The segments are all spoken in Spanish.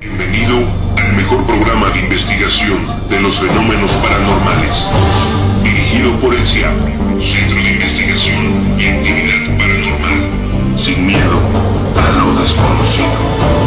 Bienvenido al mejor programa de investigación de los fenómenos paranormales. Dirigido por el CIAP, Centro de Investigación y Actividad Paranormal. Sin miedo a lo desconocido.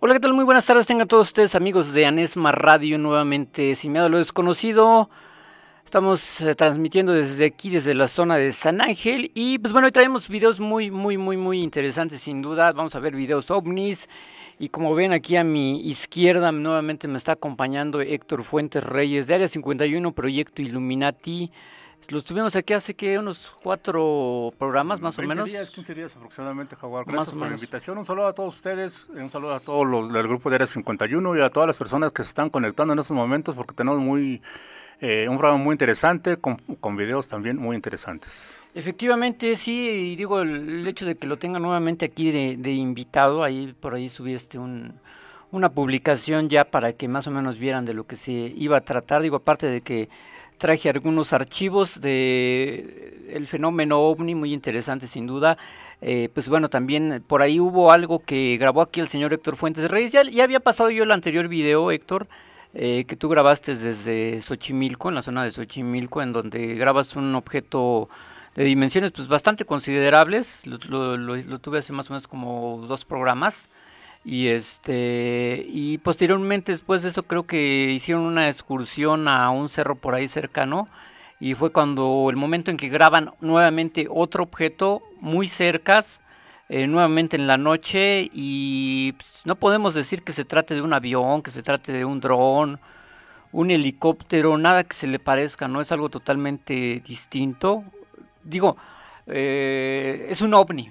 Hola, ¿qué tal? Muy buenas tardes, tengan todos ustedes amigos de Anesma Radio nuevamente, sin ha dado lo desconocido. Estamos eh, transmitiendo desde aquí, desde la zona de San Ángel. Y pues bueno, hoy traemos videos muy, muy, muy, muy interesantes, sin duda. Vamos a ver videos ovnis. Y como ven aquí a mi izquierda, nuevamente me está acompañando Héctor Fuentes Reyes de Área 51, Proyecto Illuminati. Los tuvimos aquí hace que unos cuatro programas más o menos. Un saludo a todos ustedes, eh, un saludo a todos los del grupo de Área 51 y a todas las personas que se están conectando en estos momentos porque tenemos muy eh, un programa muy interesante con, con videos también muy interesantes. Efectivamente, sí, y digo, el, hecho de que lo tengan nuevamente aquí de, invitado, ahí por ahí subiste un, una publicación ya para que más o menos vieran de lo que se iba a tratar, digo, aparte de que traje algunos archivos de eh, el fenómeno ovni muy interesante sin duda eh, pues bueno también por ahí hubo algo que grabó aquí el señor Héctor Fuentes Reyes ya, ya había pasado yo el anterior video Héctor eh, que tú grabaste desde Xochimilco en la zona de Xochimilco en donde grabas un objeto de dimensiones pues bastante considerables lo tuve hace más o menos como dos programas y este y posteriormente después de eso creo que hicieron una excursión a un cerro por ahí cercano y fue cuando el momento en que graban nuevamente otro objeto muy cerca, eh, nuevamente en la noche y pues, no podemos decir que se trate de un avión, que se trate de un dron, un helicóptero, nada que se le parezca, no es algo totalmente distinto. Digo, eh, es un ovni,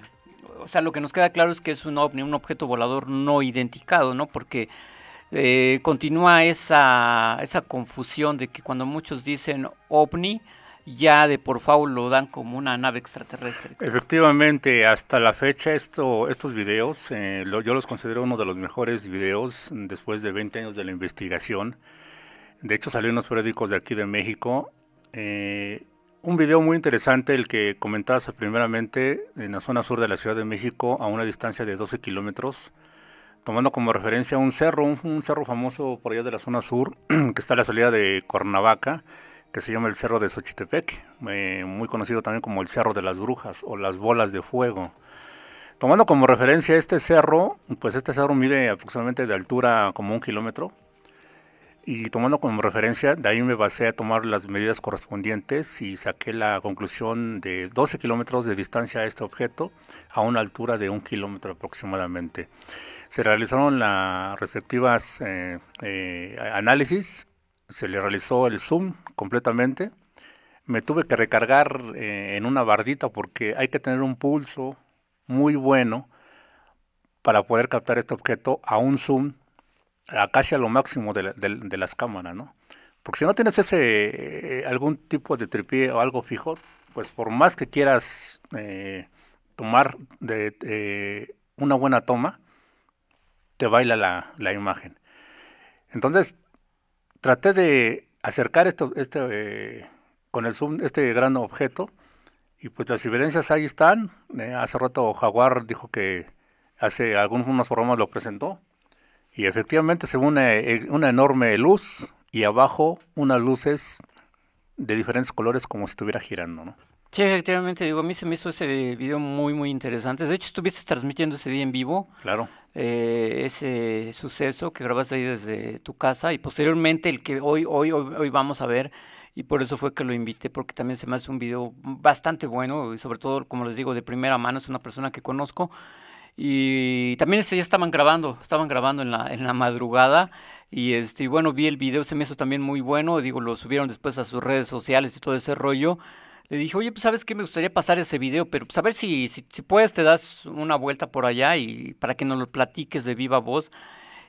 o sea, lo que nos queda claro es que es un ovni, un objeto volador no identificado, ¿no? Porque eh, continúa esa, esa confusión de que cuando muchos dicen ovni, ya de por favor lo dan como una nave extraterrestre. Efectivamente, hasta la fecha esto, estos videos, eh, yo los considero uno de los mejores videos después de 20 años de la investigación. De hecho, salió en los periódicos de aquí de México. Eh, un video muy interesante, el que comentabas primeramente, en la zona sur de la Ciudad de México, a una distancia de 12 kilómetros, tomando como referencia un cerro, un, cerro famoso por allá de la zona sur, que está a la salida de Cuernavaca, que se llama el Cerro de Xochitepec, eh, muy conocido también como el Cerro de las Brujas o las Bolas de Fuego. Tomando como referencia este cerro, pues este cerro mide aproximadamente de altura como un kilómetro, y tomando como referencia, de ahí me basé a tomar las medidas correspondientes y saqué la conclusión de 12 kilómetros de distancia a este objeto a una altura de un kilómetro aproximadamente. Se realizaron las respectivas eh, eh, análisis, se le realizó el zoom completamente, me tuve que recargar eh, en una bardita porque hay que tener un pulso muy bueno para poder captar este objeto a un zoom a casi a lo máximo de, las cámaras, ¿no? Porque si no tienes ese eh, algún tipo de tripié o algo fijo, pues por más que quieras eh, tomar de, eh, una buena toma, te baila la, imagen. Entonces, traté de acercar esto, este, con el zoom este gran objeto y pues las evidencias ahí están. hace rato Jaguar dijo que hace algunos programas lo presentó y efectivamente se une eh, una enorme luz y abajo unas luces de diferentes colores como si estuviera girando, ¿no? Sí, efectivamente, digo, a mí se me hizo ese video muy, muy interesante. De hecho, estuviste transmitiendo ese día en vivo. Claro. Eh, ese suceso que grabaste ahí desde tu casa y posteriormente el que hoy, hoy, hoy, hoy vamos a ver y por eso fue que lo invité, porque también se me hace un video bastante bueno, y sobre todo, como les digo, de primera mano, es una persona que conozco y también este, ya estaban grabando, estaban grabando en la, en la madrugada. Y, este, bueno, vi el video, se me hizo también muy bueno. Digo, lo subieron después a sus redes sociales y todo ese rollo. Le dije, oye, pues sabes qué, me gustaría pasar ese video, pero pues a ver si, si, si puedes, te das una vuelta por allá y para que nos lo platiques de viva voz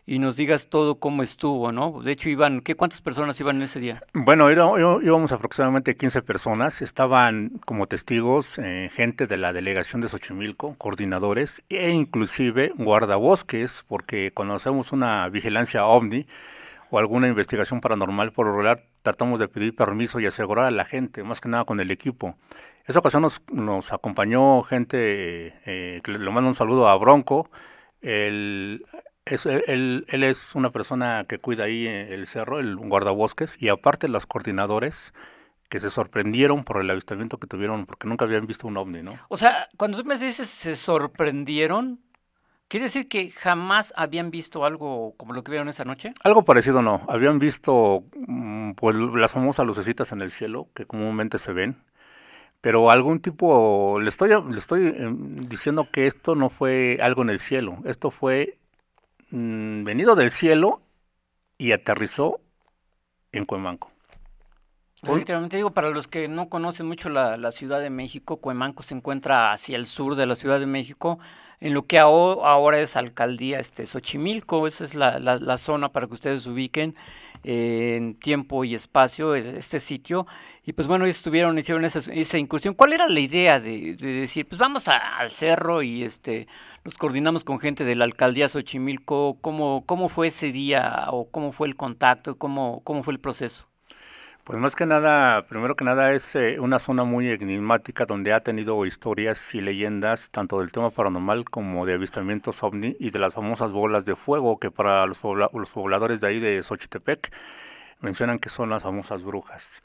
y nos digas todo cómo estuvo, ¿no? De hecho, Iván, ¿qué, ¿cuántas personas iban en ese día? Bueno, íbamos aproximadamente 15 personas, estaban como testigos eh, gente de la delegación de Xochimilco, coordinadores e inclusive guardabosques, porque cuando hacemos una vigilancia ovni o alguna investigación paranormal por regular, tratamos de pedir permiso y asegurar a la gente, más que nada con el equipo. Esa ocasión nos, acompañó gente, eh, eh le mando un saludo a Bronco, el es, e, él, él, es una persona que cuida ahí eh, el cerro, el guardabosques, y aparte los coordinadores que se sorprendieron por el avistamiento que tuvieron, porque nunca habían visto un ovni, ¿no? O sea, cuando tú me dices se sorprendieron, ¿quiere decir que jamás habían visto algo como lo que vieron esa noche? Algo parecido no, habían visto mm, pues las famosas lucecitas en el cielo que comúnmente se ven, pero algún tipo, le estoy, le estoy em, diciendo que esto no fue algo en el cielo, esto fue Mm, venido del cielo y aterrizó en Cuemanco. Últimamente pues, digo, para los que no conocen mucho la, Ciudad de México, Cuemanco se encuentra hacia el sur de la Ciudad de México, en lo que ahora es alcaldía este, Xochimilco, esa es la, la zona para que ustedes ubiquen en tiempo y espacio e, este sitio y pues bueno estuvieron hicieron esa, incursión cuál era la idea de, decir pues vamos al cerro y este nos coordinamos con gente de la alcaldía Xochimilco cómo cómo fue ese día o cómo fue el contacto cómo cómo fue el proceso pues más que nada, primero que nada es eh, una zona muy enigmática donde ha tenido historias y leyendas tanto del tema paranormal como de avistamientos ovni y de las famosas bolas de fuego que para los, los pobladores de ahí de Xochitepec mencionan que son las famosas brujas.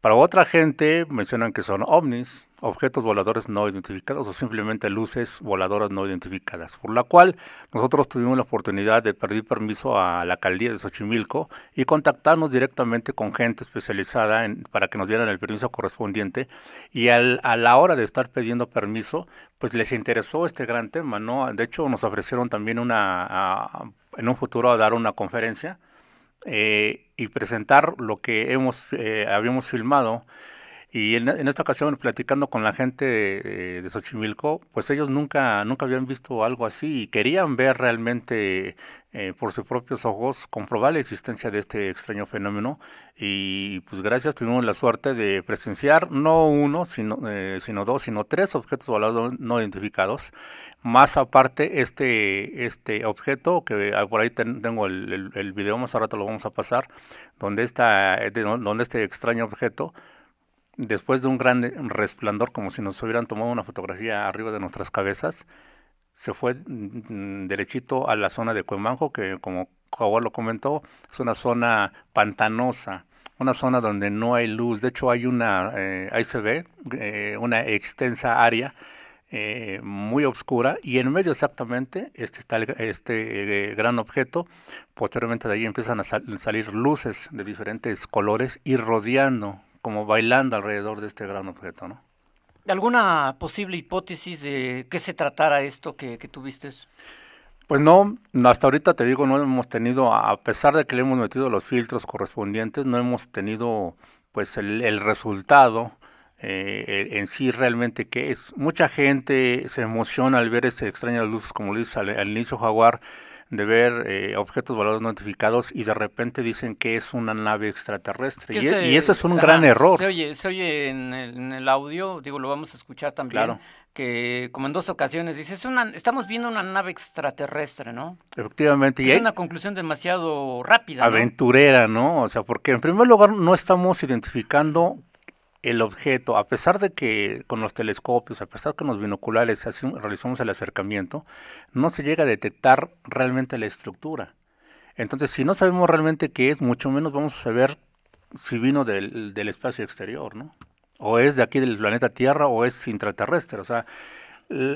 Para otra gente mencionan que son ovnis, objetos voladores no identificados o simplemente luces voladoras no identificadas, por la cual nosotros tuvimos la oportunidad de pedir permiso a la alcaldía de Xochimilco y contactarnos directamente con gente especializada en, para que nos dieran el permiso correspondiente y a la hora de estar pidiendo permiso, pues les interesó este gran tema, ¿no? De hecho, nos ofrecieron también una, en un futuro a dar una conferencia eh, y presentar lo que hemos, eh, habíamos filmado y en, en, esta ocasión, platicando con la gente eh, de, Xochimilco, pues ellos nunca, nunca habían visto algo así y querían ver realmente eh, por sus propios ojos, comprobar la existencia de este extraño fenómeno. Y pues gracias tuvimos la suerte de presenciar no uno, sino, eh, sino dos, sino tres objetos volados no identificados. Más aparte, este, este objeto, que ah, por ahí tengo el, el, video, más a rato lo vamos a pasar, donde, está donde este extraño objeto después de un gran resplandor, como si nos hubieran tomado una fotografía arriba de nuestras cabezas, se fue mm, mm, derechito a la zona de Cuemanjo, que como Kawalo lo comentó, es una zona pantanosa, una zona donde no hay luz. De hecho, hay una, eh, ahí se ve, eh, una extensa área eh, muy oscura y en medio exactamente este está este gran objeto. Posteriormente de ahí empiezan a salir luces de diferentes colores y rodeando como bailando alrededor de este gran objeto, ¿no? ¿Alguna posible hipótesis de qué se tratara esto que, que tuviste? Pues no, hasta ahorita te digo, no hemos tenido, a pesar de que le hemos metido los filtros correspondientes, no hemos tenido pues el, el resultado eh, en sí realmente que es. Mucha gente se emociona al ver esas extrañas luces, como lo dice al, al inicio Jaguar, de ver eh, objetos valores notificados y de repente dicen que es una nave extraterrestre. E-, y, eso es un gran error. Se oye, en el, audio, digo, lo vamos a escuchar también. Que como en dos ocasiones dice, una, estamos viendo una nave extraterrestre, ¿no? Efectivamente. y es una conclusión demasiado rápida. Aventurera, ¿no? O sea, porque en primer lugar no estamos identificando el objeto, a pesar de que con los telescopios, a pesar que con los binoculares realizamos el acercamiento, no se llega a detectar realmente la estructura. Entonces, si no sabemos realmente qué es, mucho menos vamos a saber si vino del, del espacio exterior, ¿no? O es de aquí del planeta Tierra o es intraterrestre. O sea,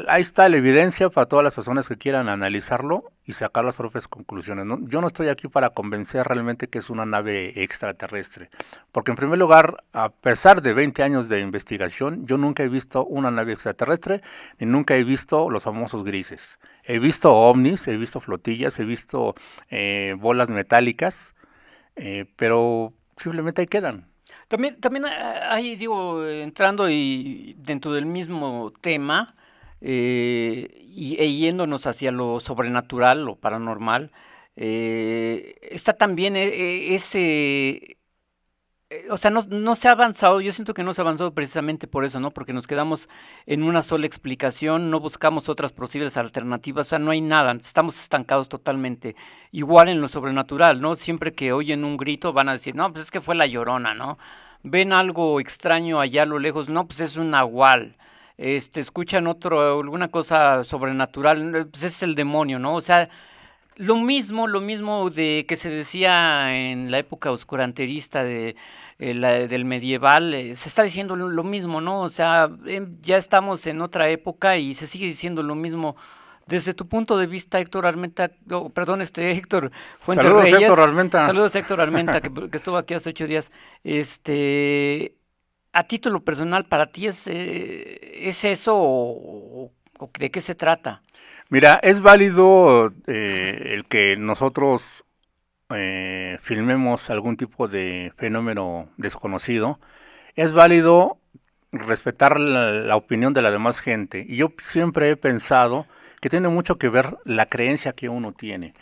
ahí está la evidencia para todas las personas que quieran analizarlo y sacar las propias conclusiones. Yo no estoy aquí para convencer realmente que es una nave extraterrestre, porque en primer lugar, a pesar de 20 años de investigación, yo nunca he visto una nave extraterrestre ni nunca he visto los famosos grises. He visto ovnis, he visto flotillas, he visto eh, bolas metálicas, eh, pero simplemente ahí quedan. También, también hay, eh, digo, entrando y dentro del mismo tema, eh, y, e yéndonos hacia lo sobrenatural, lo paranormal, eh, está también eh, ese... O sea, no, no, se ha avanzado, yo siento que no se ha avanzado precisamente por eso, ¿no? Porque nos quedamos en una sola explicación, no buscamos otras posibles alternativas, o sea, no hay nada, estamos estancados totalmente. Igual en lo sobrenatural, ¿no? Siempre que oyen un grito van a decir, no, pues es que fue la llorona, ¿no? Ven algo extraño allá a lo lejos, no, pues es un nahual este, escuchan otro, alguna cosa sobrenatural, eh, pues es el demonio, ¿no? O sea, lo mismo, lo mismo de que se decía en la época oscuranterista de, eh, del medieval, eh, se está diciendo lo, mismo, ¿no? O sea, em, ya estamos en otra época y se sigue diciendo lo mismo. Desde tu punto de vista, Héctor Armenta, perdón, este Héctor Fuentes Saludos, Reyes, Héctor Armenta. Saludos, Héctor Armenta, que, que, estuvo aquí hace ocho días. Este, a título personal, ¿para ti es, eh, ¿es eso o, de qué se trata? Mira, es válido eh, el que nosotros eh, filmemos algún tipo de fenómeno desconocido. Es válido respetar la, opinión de la demás gente. Y yo siempre he pensado que tiene mucho que ver la creencia que uno tiene.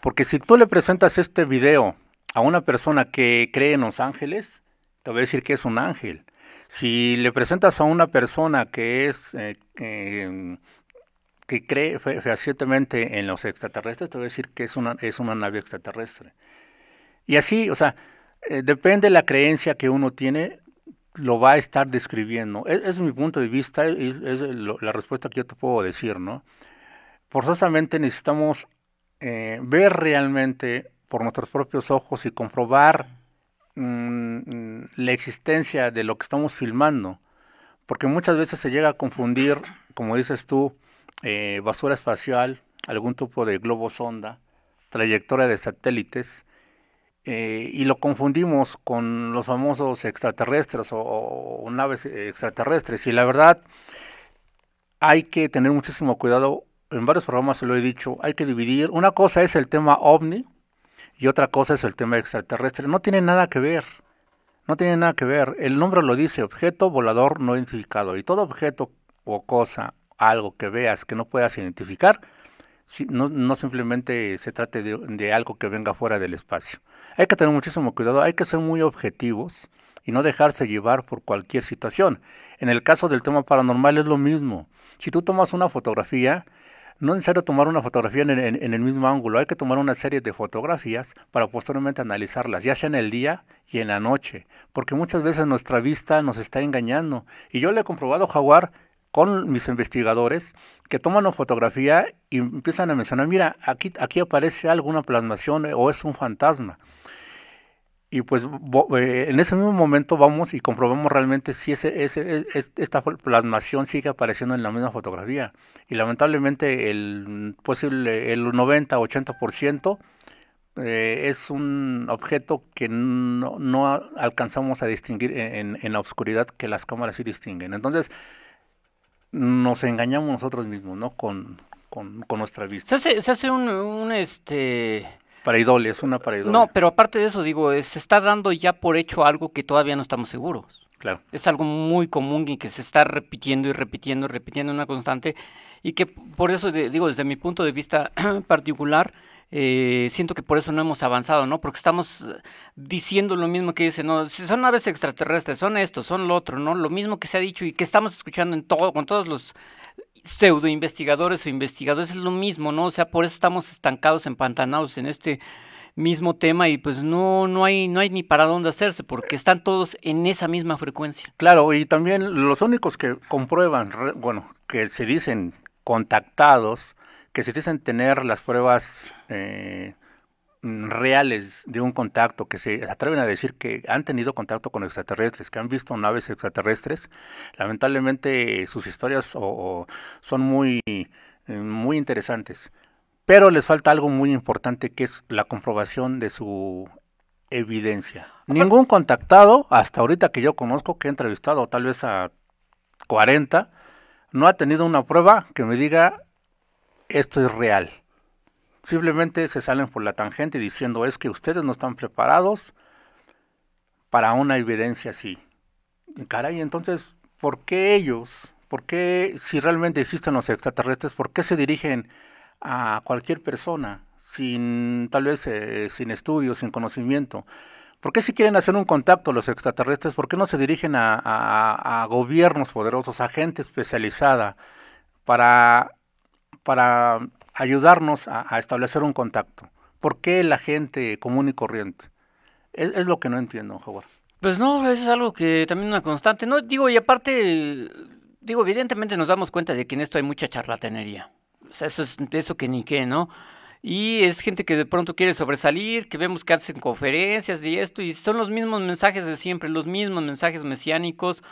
Porque si tú le presentas este video a una persona que cree en los ángeles, te va a decir que es un ángel. Si le presentas a una persona que es eh, que cree fehacientemente en los extraterrestres, te voy a decir que es una, es una nave extraterrestre. Y así, o sea, eh, depende de la creencia que uno tiene, lo va a estar describiendo. E, es mi punto de vista, es, es la respuesta que yo te puedo decir, ¿no? Forzosamente necesitamos eh, ver realmente por nuestros propios ojos y comprobar Mm, la existencia de lo que estamos filmando, porque muchas veces se llega a confundir, como dices tú, eh, basura espacial, algún tipo de globo sonda, trayectoria de satélites, eh, y lo confundimos con los famosos extraterrestres o, o, naves extraterrestres. Y la verdad, hay que tener muchísimo cuidado. En varios programas se lo he dicho, hay que dividir. Una cosa es el tema ovni, y otra cosa es el tema extraterrestre. No tiene nada que ver. No tiene nada que ver. El nombre lo dice, objeto volador no identificado. Y todo objeto o cosa, algo que veas que no puedas identificar, no, no simplemente se trate de algo que venga fuera del espacio. Hay que tener muchísimo cuidado, hay que ser muy objetivos y no dejarse llevar por cualquier situación. En el caso del tema paranormal es lo mismo. Si tú tomas una fotografía, no es necesario tomar una fotografía en, el mismo ángulo, hay que tomar una serie de fotografías para posteriormente analizarlas, ya sea en el día y en la noche, porque muchas veces nuestra vista nos está engañando. Y yo le he comprobado, Jaguar, con mis investigadores que toman una fotografía y empiezan a mencionar, mira, aquí, aquí aparece alguna plasmación eh, o es un fantasma y pues eh, en ese mismo momento vamos y comprobamos realmente si ese, ese, e, esta plasmación sigue apareciendo en la misma fotografía. Y lamentablemente el posible pues, el 90-80% eh, es un objeto que no, alcanzamos a distinguir e, en, en, la oscuridad que las cámaras sí distinguen. Entonces nos engañamos nosotros mismos, ¿no? Con, nuestra vista. Se hace, un, un este para es una para No, pero aparte de eso, digo, eh, se está dando ya por hecho algo que todavía no estamos seguros. Claro. Es algo muy común y que se está repitiendo y repitiendo y repitiendo en una constante y que por eso, digo, desde mi punto de vista particular, eh, siento que por eso no hemos avanzado, ¿no? Porque estamos eh, diciendo lo mismo que dicen, no, son aves extraterrestres, son esto, son lo otro, ¿no? Lo mismo que se ha dicho y que estamos escuchando en todo, con todos los pseudo investigadores o investigadores es lo mismo, ¿no? O sea, por eso estamos estancados, empantanados en este mismo tema y pues no, no hay, no hay ni para dónde hacerse porque están todos en esa misma frecuencia. Claro, y también los únicos que comprueban, bueno, que se dicen contactados, que se dicen tener las pruebas eh, Mm, reales de un contacto, que se atreven a decir que han tenido contacto con extraterrestres, que han visto naves extraterrestres, lamentablemente eh, sus historias son muy, eh, muy interesantes. Pero les falta algo muy importante que es la comprobación de su evidencia. Ningún contactado, hasta ahorita que yo conozco, que he entrevistado tal vez a 40, no ha tenido una prueba que me diga esto es real. Simplemente se salen por la tangente diciendo es que ustedes no están preparados para una evidencia así. Caray, entonces, ¿por qué ellos? ¿Por qué si realmente existen los extraterrestres, por qué se dirigen a cualquier persona sin tal vez eh, sin estudio, sin conocimiento? ¿Por qué si quieren hacer un contacto los extraterrestres, por qué no se dirigen a, gobiernos poderosos, a gente especializada, para, para ayudarnos a, establecer un contacto. ¿Por qué la gente común y corriente? Es, lo que no entiendo, Howard. Pues no, es algo que también una constante. No, digo, y aparte, digo, evidentemente nos damos cuenta de que en esto hay mucha charlatanería. eso es eso que ni qué, ¿no? Y es gente que de pronto quiere sobresalir, que vemos que hacen conferencias y esto, y son los mismos mensajes de siempre, los mismos mensajes mesiánicos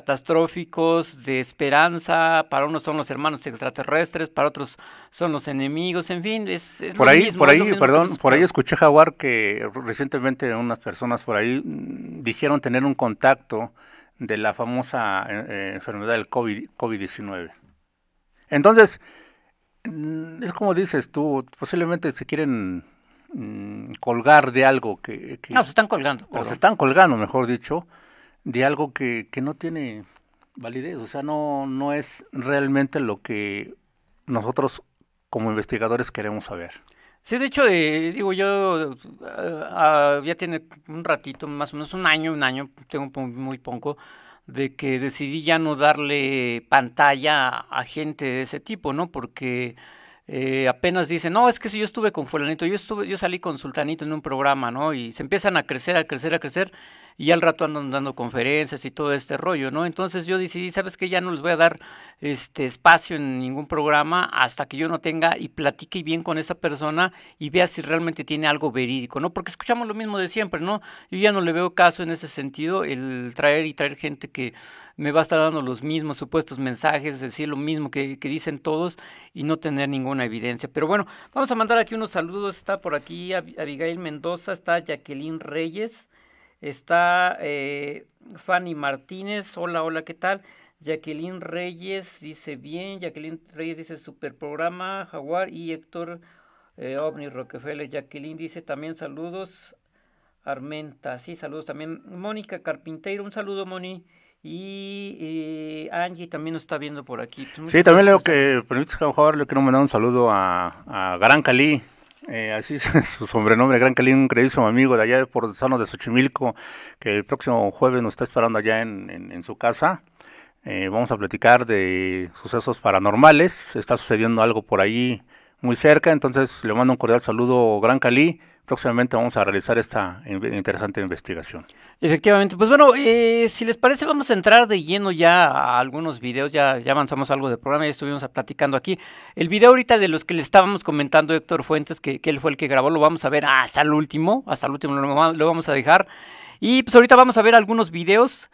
catastróficos, de esperanza, para unos son los hermanos extraterrestres, para otros son los enemigos, en fin, es, por ahí, Por ahí, perdón, por ahí escuché Jaguar que recientemente unas personas por ahí mm, dijeron tener un contacto de la famosa eh, eh, enfermedad del COVID, 19 Entonces, mm, es como dices tú, posiblemente se quieren mm, colgar de algo que, que... No, se están colgando. O se están colgando, mejor dicho, de algo que, que no tiene validez, o sea, no, no es realmente lo que nosotros como investigadores queremos saber. Sí, de hecho, eh, digo, yo ah, ah, ya tiene un ratito, más o menos un año, un año, tengo muy poco, de que decidí ya no darle pantalla a gente de ese tipo, ¿no? Porque eh, apenas dicen, no, es que si yo estuve con fulanito, yo, estuve, yo salí con sultanito en un programa, ¿no? Y se empiezan a crecer, a crecer, a crecer y al rato andan dando conferencias y todo este rollo, ¿no? Entonces yo decidí, sabes que ya no les voy a dar este espacio en ningún programa hasta que yo no tenga y platique bien con esa persona y vea si realmente tiene algo verídico, ¿no? Porque escuchamos lo mismo de siempre, ¿no? Yo ya no le veo caso en ese sentido el traer y traer gente que me va a estar dando los mismos supuestos mensajes, decir lo mismo que, dicen todos y no tener ninguna evidencia. Pero bueno, vamos a mandar aquí unos saludos. Está por aquí Abigail Mendoza, está Jacqueline Reyes, Está eh, Fanny Martínez, hola, hola, ¿qué tal? Jacqueline Reyes dice bien, Jacqueline Reyes dice super programa, Jaguar y Héctor eh, Ovni Rockefeller. Jacqueline dice también saludos, Armenta, sí, saludos también. Mónica Carpinteiro, un saludo, Moni. Y, eh, Angie también nos está viendo por aquí. Pues, sí, también lo que, permites, Jaguar, le quiero mandar un saludo a, a Gran Cali. Eh, así es su sobrenombre, Gran Cali, un queridísimo amigo de allá de por de Xochimilco, que el próximo jueves nos está esperando allá en, en, su casa. Eh, vamos a platicar de sucesos paranormales, está sucediendo algo por ahí muy cerca, entonces le mando un cordial saludo, Gran Cali próximamente vamos a realizar esta interesante investigación. Efectivamente, pues bueno, eh, si les parece vamos a entrar de lleno ya a algunos videos, ya, ya avanzamos algo del programa, ya estuvimos platicando aquí. El video ahorita de los que le estábamos comentando Héctor Fuentes, que, él fue el que grabó, lo vamos a ver hasta el último, hasta el último lo vamos a dejar. Y pues ahorita vamos a ver algunos videos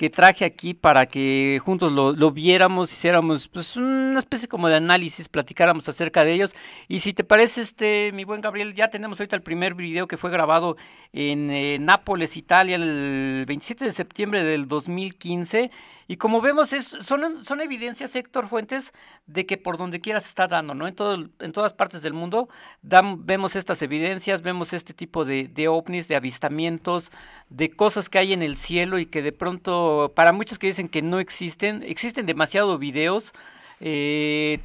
que traje aquí para que juntos lo, viéramos, hiciéramos pues una especie como de análisis, platicáramos acerca de ellos. Y si te parece, este, mi buen Gabriel, ya tenemos ahorita el primer video que fue grabado en eh, Nápoles, Italia, el 27 de septiembre del 2015. Y como vemos, es, son, son evidencias, Héctor Fuentes, de que por donde quieras está dando, ¿no? En, todo, en todas partes del mundo vemos estas evidencias, vemos este tipo de, ovnis, de avistamientos, de cosas que hay en el cielo y que de pronto, para muchos que dicen que no existen, existen demasiados videos. Eh,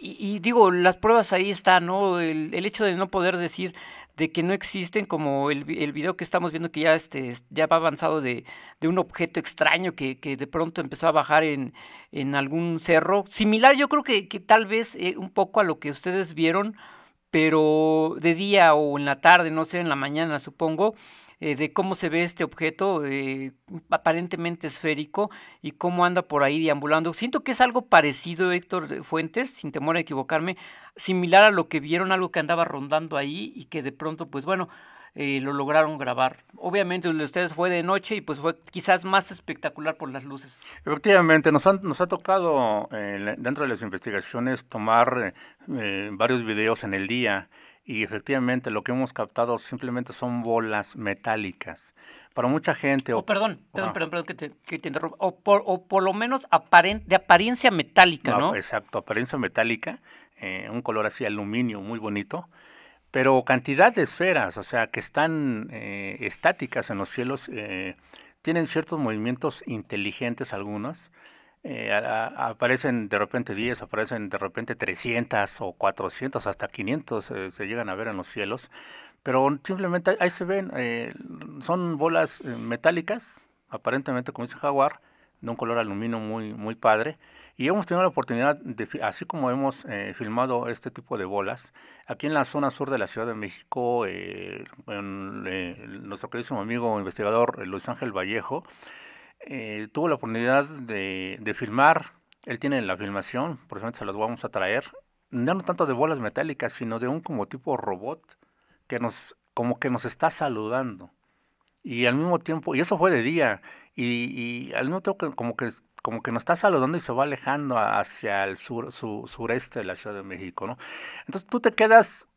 y, digo, las pruebas ahí están, ¿no? El, el hecho de no poder decir de que no existen, como el, video que estamos viendo que ya, este, ya va avanzado de, de un objeto extraño que, que, de pronto empezó a bajar en, en algún cerro. Similar yo creo que, que tal vez eh, un poco a lo que ustedes vieron, pero de día o en la tarde, no sé, en la mañana supongo. Eh, de cómo se ve este objeto eh, aparentemente esférico y cómo anda por ahí deambulando. Siento que es algo parecido, Héctor Fuentes, sin temor a equivocarme, similar a lo que vieron, algo que andaba rondando ahí y que de pronto, pues bueno, eh, lo lograron grabar. Obviamente de ustedes fue de noche y pues fue quizás más espectacular por las luces. Efectivamente, nos, han, nos ha tocado eh, dentro de las investigaciones tomar eh, varios videos en el día y efectivamente lo que hemos captado simplemente son bolas metálicas. Para mucha gente... O, perdón, perdón, perdón, que te, interrumpa. O por, o por lo menos de apariencia metálica, ¿no? Exacto, apariencia metálica, eh, un color así aluminio muy bonito, pero cantidad de esferas, o sea, que están eh, estáticas en los cielos, eh, tienen ciertos movimientos inteligentes algunos, eh, aparecen de repente 10, aparecen de repente 300 o 400, hasta 500 eh, se llegan a ver en los cielos, pero simplemente ahí se ven, eh, son bolas metálicas, aparentemente como dice Jaguar, de un color aluminio muy, muy padre. Y hemos tenido la oportunidad, de, así como hemos filmado este tipo de bolas, aquí en la zona sur de la Ciudad de México, nuestro queridísimo amigo investigador Luis Ángel Vallejo, eh, tuvo la oportunidad de, filmar, él tiene la filmación, por eso se los vamos a traer, no tanto de bolas metálicas, sino de un como tipo robot que nos, como que nos está saludando. Y al mismo tiempo, y eso fue de día, y, al mismo tiempo como que como que nos está saludando y se va alejando hacia el sur, su, sureste de la Ciudad de México, ¿no? Entonces tú te quedas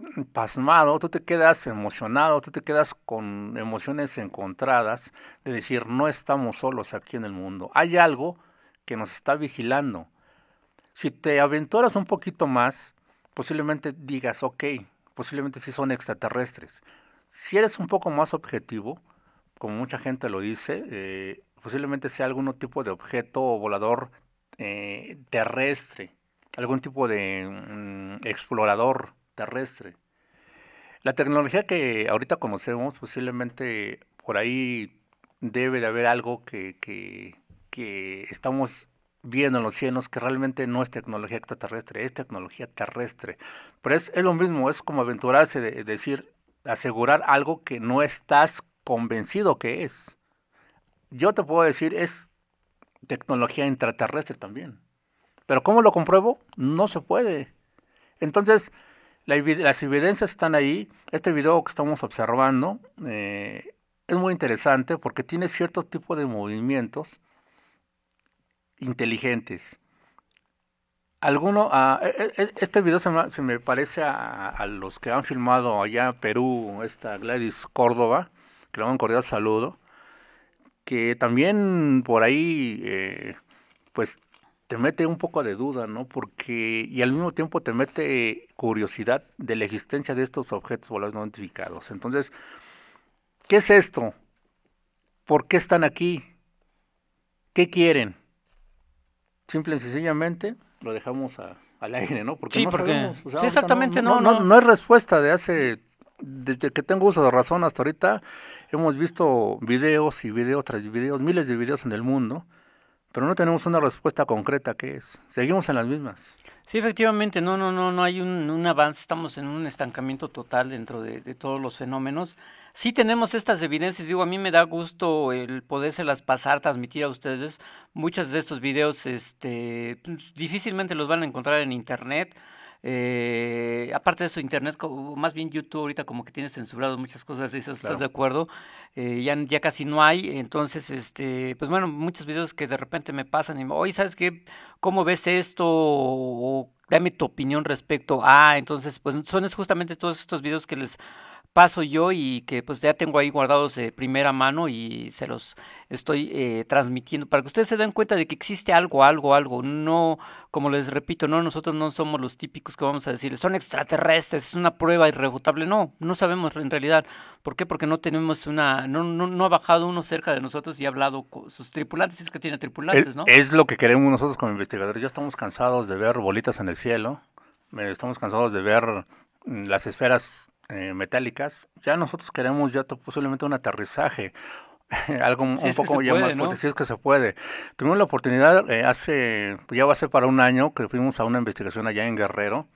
Mm, pasmado, tú te quedas emocionado, tú te quedas con emociones encontradas de decir, no estamos solos aquí en el mundo, hay algo que nos está vigilando. Si te aventuras un poquito más, posiblemente digas, ok, posiblemente sí son extraterrestres. Si eres un poco más objetivo, como mucha gente lo dice, eh, posiblemente sea algún tipo de objeto o volador eh, terrestre, algún tipo de mm, explorador terrestre. La tecnología que ahorita conocemos, posiblemente por ahí debe de haber algo que, que, estamos viendo en los cielos que realmente no es tecnología extraterrestre, es tecnología terrestre. Pero es, lo mismo, es como aventurarse, de, decir, asegurar algo que no estás convencido que es. Yo te puedo decir, es tecnología intraterrestre también. Pero ¿cómo lo compruebo? No se puede. Entonces, las evidencias están ahí. Este video que estamos observando eh, es muy interesante porque tiene cierto tipo de movimientos inteligentes. Alguno, ah, e-, e-, e-, este video se me, parece a, los que han filmado allá en Perú, esta Gladys Córdoba, que le van un cordial saludo, que también por ahí, eh, pues te mete un poco de duda, ¿no? Porque, y al mismo tiempo te mete curiosidad de la existencia de estos objetos voladores no identificados. Entonces, ¿qué es esto? ¿Por qué están aquí? ¿Qué quieren? Simple y sencillamente lo dejamos a, al aire, ¿no? Porque no Sabemos, exactamente, no no, es hay respuesta de hace, desde que tengo uso de razón hasta ahorita, hemos visto videos y videos tras videos, miles de videos en el mundo, pero no tenemos una respuesta concreta qué es. Seguimos en las mismas. Sí, efectivamente, no, no, no, no hay un, un avance, estamos en un estancamiento total dentro de, todos los fenómenos. Sí tenemos estas evidencias, digo, a mí me da gusto el podérselas pasar, transmitir a ustedes. Muchos de estos videos este, pues, difícilmente los van a encontrar en internet. Eh, aparte de eso, Internet, más bien YouTube ahorita como que tiene censurado muchas cosas, ¿estás de acuerdo? Eh, ya, ya casi no hay, entonces, este, pues bueno, muchos videos que de repente me pasan y me, oye, ¿sabes qué? ¿Cómo ves esto? dame tu opinión respecto a, entonces, pues son justamente todos estos videos que les paso yo y que pues ya tengo ahí guardados de primera mano y se los estoy eh, transmitiendo para que ustedes se den cuenta de que existe algo, algo, algo. No, como les repito, no nosotros no somos los típicos que vamos a decir, son extraterrestres, es una prueba irrefutable. No, no sabemos en realidad. ¿Por qué? Porque no tenemos una, no, no, no ha bajado uno cerca de nosotros y ha hablado con sus tripulantes, es que tiene tripulantes, ¿no? Es lo que queremos nosotros como investigadores. Ya estamos cansados de ver bolitas en el cielo, eh, estamos cansados de ver mm, las esferas eh, metálicas, ya nosotros queremos ya posiblemente un aterrizaje, algo un poco más si es que se puede. Tuvimos la oportunidad eh, hace, pues, ya va a ser para un año, que fuimos a una investigación allá en Guerrero,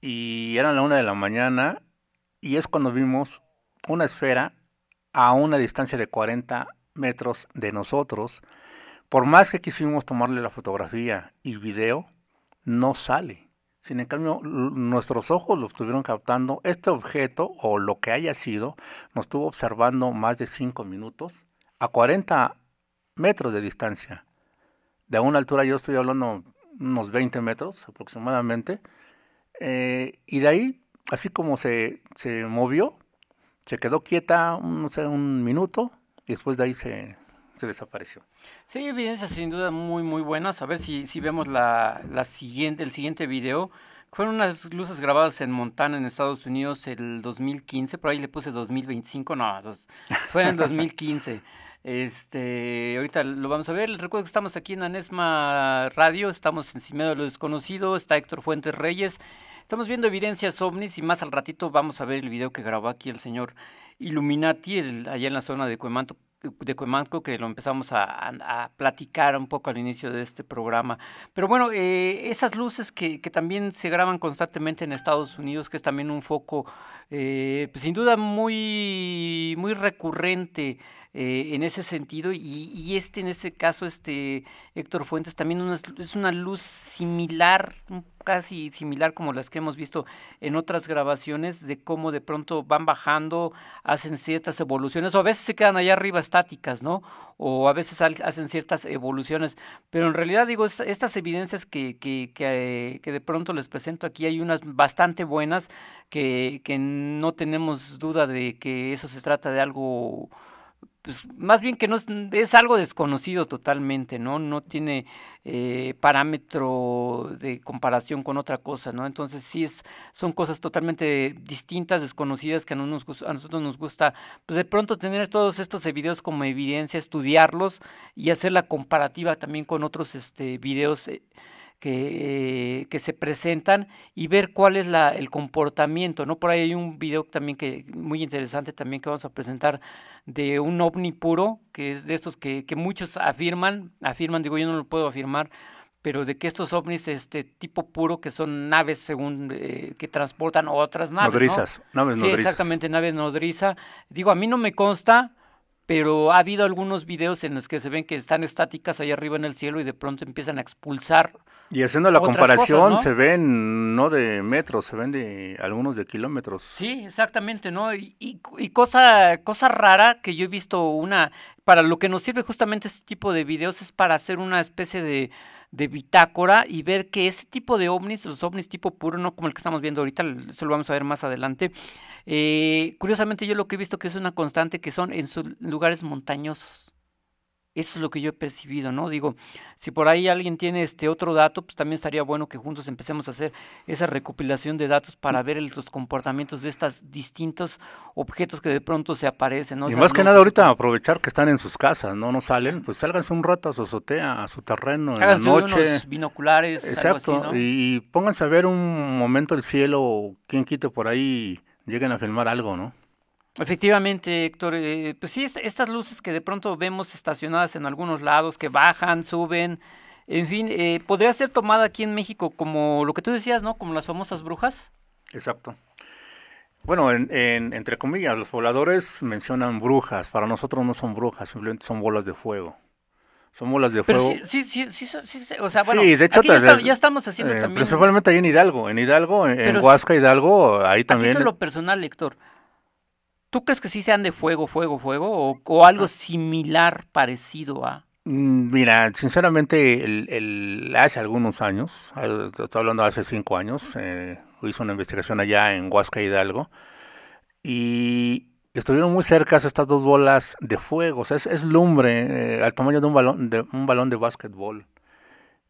y era la una de la mañana, y es cuando vimos una esfera a una distancia de 40 metros de nosotros. Por más que quisimos tomarle la fotografía y video, no sale. Sin en cambio, nuestros ojos lo estuvieron captando. Este objeto, o lo que haya sido, nos estuvo observando más de 5 minutos a 40 metros de distancia. De una altura, yo estoy hablando unos 20 metros aproximadamente. Eh, y de ahí, así como se, se movió, se quedó quieta, no sé, un minuto, y después de ahí se, se desapareció. Sí, evidencias sin duda muy, muy buenas. A ver si, si vemos la, siguiente, el siguiente video. Fueron unas luces grabadas en Montana, en Estados Unidos, el 2015, por ahí le puse 2025, no, fue en 2015. Este, ahorita lo vamos a ver. Les recuerdo que estamos aquí en Anesma Radio, estamos en de lo Desconocido, está Héctor Fuentes Reyes. Estamos viendo evidencias ovnis y más al ratito vamos a ver el video que grabó aquí el señor Illuminati allá en la zona de Cuemanto, de Cuemanco que lo empezamos a, a, platicar un poco al inicio de este programa. Pero bueno, eh, esas luces que, que, también se graban constantemente en Estados Unidos, que es también un foco eh, pues, sin duda muy, muy recurrente eh, en ese sentido y, este en este caso este Héctor Fuentes también es una luz similar casi similar como las que hemos visto en otras grabaciones de cómo de pronto van bajando hacen ciertas evoluciones o a veces se quedan allá arriba estáticas no o a veces hacen ciertas evoluciones pero en realidad digo estas evidencias que que, que, que de pronto les presento aquí hay unas bastante buenas que, que no tenemos duda de que eso se trata de algo pues, más bien que no es, algo desconocido totalmente, ¿no? No tiene eh, parámetro de comparación con otra cosa, ¿no? Entonces sí son cosas totalmente distintas, desconocidas, que a, nos, a nosotros nos gusta, pues de pronto tener todos estos videos como evidencia, estudiarlos y hacer la comparativa también con otros este, videos. Eh, que, eh, que, se presentan y ver cuál es la, el comportamiento, ¿no? Por ahí hay un video también que muy interesante también que vamos a presentar de un ovni puro, que es de estos que, muchos afirman, afirman, digo yo no lo puedo afirmar, pero de que estos ovnis este tipo puro que son naves según eh, que transportan otras naves nodrizas naves sí, exactamente naves nodriza digo a mí no me consta pero ha habido algunos videos en los que se ven que están estáticas ahí arriba en el cielo y de pronto empiezan a expulsar. Y haciendo la comparación, se ven no de metros, se ven de algunos de kilómetros. Sí, exactamente, ¿no? Y, cosa, cosa rara que yo he visto una, para lo que nos sirve justamente este tipo de videos es para hacer una especie de, de bitácora y ver que ese tipo de ovnis, los ovnis tipo puro, no como el que estamos viendo ahorita, eso lo vamos a ver más adelante, eh, curiosamente yo lo que he visto que es una constante que son en sus lugares montañosos. Eso es lo que yo he percibido, ¿no? Digo, si por ahí alguien tiene este otro dato, pues también estaría bueno que juntos empecemos a hacer esa recopilación de datos para ver los comportamientos de estos distintos objetos que de pronto se aparecen, ¿no? Y más que nada ahorita aprovechar que están en sus casas, ¿no? No salen, pues sálganse un rato a su azotea, a su terreno, en la noche. Unos binoculares, Exacto, y, y pónganse a ver un momento el cielo, quien quite por ahí Lleguen a filmar algo, ¿no? Efectivamente, Héctor, eh, pues sí, estas luces que de pronto vemos estacionadas en algunos lados, que bajan, suben, en fin, eh, podría ser tomada aquí en México como lo que tú decías, ¿no? Como las famosas brujas. Exacto. Bueno, entre comillas, los pobladores mencionan brujas, para nosotros no son brujas, simplemente son bolas de fuego. Son las de fuego. sí, sí, sí, o sea, bueno, aquí ya, estamos haciendo eh, también. Principalmente ahí en Hidalgo, en Hidalgo, en, Huasca, Hidalgo, ahí también. A lo personal, Héctor, ¿tú crees que sí sean de fuego, fuego, fuego? ¿O, algo ah. similar, parecido a.? Mm, mira, sinceramente, hace algunos años, ah, estoy hablando de hace cinco años, eh, hice una investigación allá en Huasca, Hidalgo, y estuvieron muy cerca estas dos bolas de fuego. O sea, es, lumbre eh, al tamaño de un balón de, un balón de básquetbol.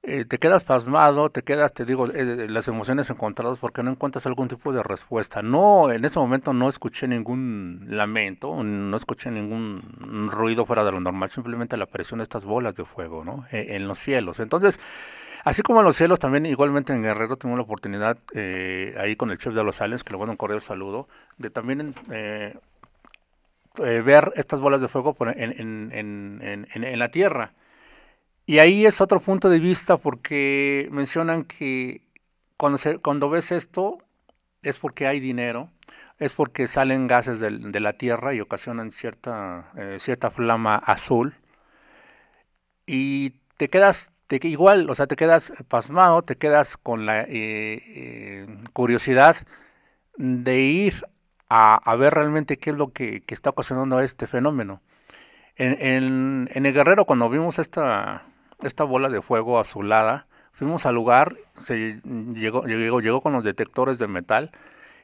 Eh, te quedas pasmado, te quedas, te digo, eh, las emociones encontradas porque no encuentras algún tipo de respuesta. No, en ese momento no escuché ningún lamento, no escuché ningún ruido fuera de lo normal, simplemente la aparición de estas bolas de fuego, ¿no? E, en los cielos. Entonces, Así como en los cielos, también igualmente en Guerrero tuve la oportunidad ahí con el chef de los Aliens, que le mando un correo saludo, de también eh, eh, ver estas bolas de fuego en, la Tierra. Y ahí es otro punto de vista porque mencionan que cuando, ves esto es porque hay dinero, es porque salen gases de, la Tierra y ocasionan cierta, eh, cierta flama azul. Y te quedas igual, o sea, te quedas pasmado, te quedas con la eh, curiosidad de ir a, ver realmente qué es lo que, está ocasionando este fenómeno. En, el Guerrero, cuando vimos esta, esta bola de fuego azulada, fuimos al lugar, se llegó, llegó, con los detectores de metal,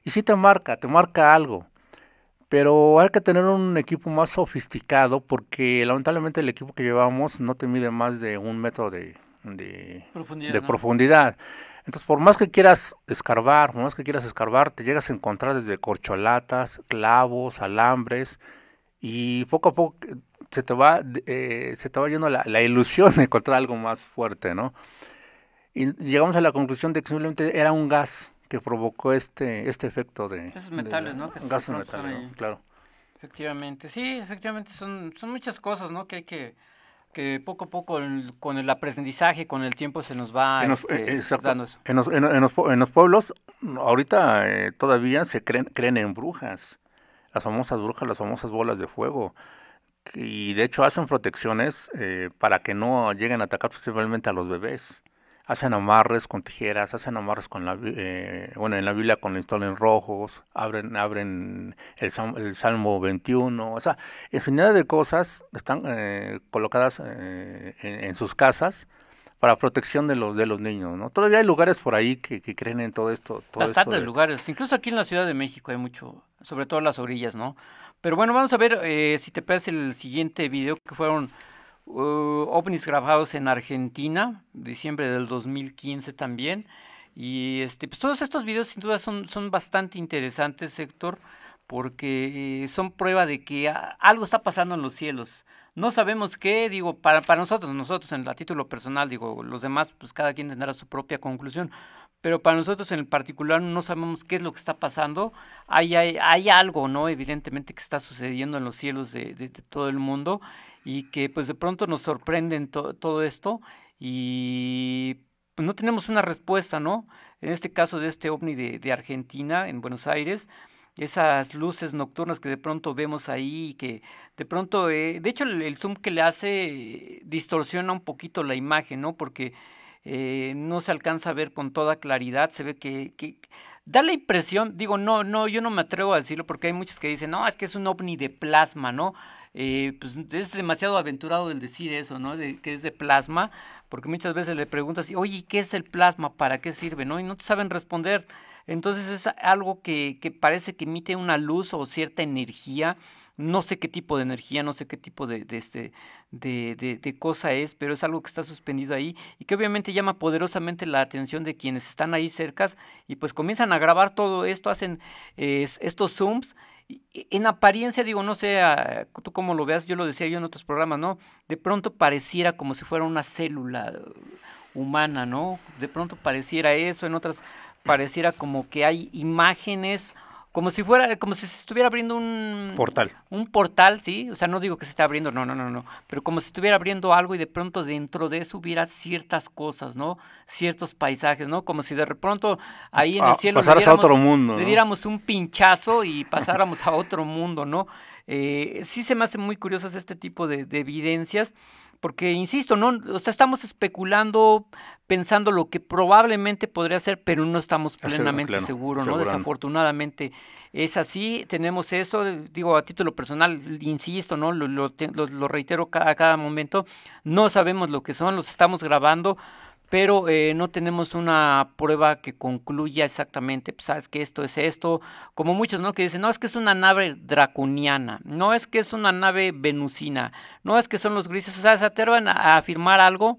y sí te marca, te marca algo. Pero hay que tener un equipo más sofisticado porque lamentablemente el equipo que llevamos no te mide más de un metro de, de, profundidad. Entonces, por más que quieras escarbar, por más que quieras escarbar, te llegas a encontrar desde corcholatas, clavos, alambres, y poco a poco eh, se te va, eh, se te va yendo la, ilusión de encontrar algo más fuerte, ¿no? Y llegamos a la conclusión de que simplemente era un gas que provocó este, este efecto de... Esos metales, ¿no? Que gases metales, ¿no? claro. Efectivamente, sí, efectivamente, son, son muchas cosas, ¿no? Que hay que que poco a poco con el aprendizaje, con el tiempo se nos va eh, este, eso. En los, en, los, pueblos mm, ahorita eh, todavía se creen, creen en brujas, las famosas brujas, las famosas bolas de fuego. Y de hecho hacen protecciones eh, para que no lleguen a atacar principalmente a los bebés hacen amarres con tijeras, hacen amarres con la, eh, bueno, en la Biblia con listones rojos, abren, abren el, Salmo 21, o sea, infinidad de cosas están eh, colocadas eh, en, sus casas para protección de los de los niños, ¿no? Todavía hay lugares por ahí que, creen en todo esto. Bastantes lugares, incluso aquí en la Ciudad de México hay mucho, sobre todo en las orillas, ¿no? Pero bueno, vamos a ver si te parece el siguiente video que fueron Uh, ovnis grabados en Argentina, diciembre del 2015 también. Y este, pues, todos estos videos sin duda son, son bastante interesantes, sector porque eh, son prueba de que algo está pasando en los cielos. No sabemos qué, digo, para, para nosotros, nosotros en el título personal, digo, los demás, pues cada quien tendrá su propia conclusión, pero para nosotros en el particular no sabemos qué es lo que está pasando. Hay, hay, hay algo, ¿no? Evidentemente que está sucediendo en los cielos de, de todo el mundo y que pues de pronto nos sorprenden todo esto y pues, no tenemos una respuesta, ¿no? En este caso de este ovni de, Argentina, en Buenos Aires, esas luces nocturnas que de pronto vemos ahí y que de pronto, eh, de hecho el, zoom que le hace distorsiona un poquito la imagen, ¿no? Porque eh, no se alcanza a ver con toda claridad, se ve que, que, da la impresión, digo, no, no, yo no me atrevo a decirlo porque hay muchos que dicen, no, es que es un ovni de plasma, ¿no? Eh, pues es demasiado aventurado el decir eso, ¿no? que es de plasma, porque muchas veces le preguntas, oye, ¿qué es el plasma? ¿Para qué sirve? ¿no? Y no te saben responder. Entonces es algo que, que parece que emite una luz o cierta energía no sé qué tipo de energía, no sé qué tipo de, de, este, de, de, cosa es, pero es algo que está suspendido ahí y que obviamente llama poderosamente la atención de quienes están ahí cerca y pues comienzan a grabar todo esto, hacen eh, estos zooms en apariencia, digo, no sé ah, tú cómo lo veas, yo lo decía yo en otros programas, ¿no? De pronto pareciera como si fuera una célula uh, humana, ¿no? De pronto pareciera eso, en otras pareciera como que hay imágenes como si fuera, como si se estuviera abriendo un portal. Un portal, sí. O sea, no digo que se esté abriendo, no, no, no, no. Pero como si estuviera abriendo algo y de pronto dentro de eso hubiera ciertas cosas, ¿no? Ciertos paisajes, ¿no? Como si de pronto ahí en ah, el cielo le, diéramos, a otro mundo, un pinchazo y pasáramos a otro mundo, ¿no? Eh, sí se me hacen muy curiosas este tipo de evidencias. Porque, insisto, no, estamos especulando, pensando lo que probablemente podría ser, pero no estamos plenamente seguros, ¿no? Desafortunadamente es así, tenemos eso, digo, a título personal, insisto, ¿no? lo reitero a cada momento, no sabemos lo que son, los estamos grabando, pero eh, no tenemos una prueba que concluya exactamente, pues, sabes que esto es esto, como muchos, ¿no? Que dicen, no, es que es una nave draconiana, no es que es una nave venusina, no es que son los grises, o sea, se atrevan a afirmar algo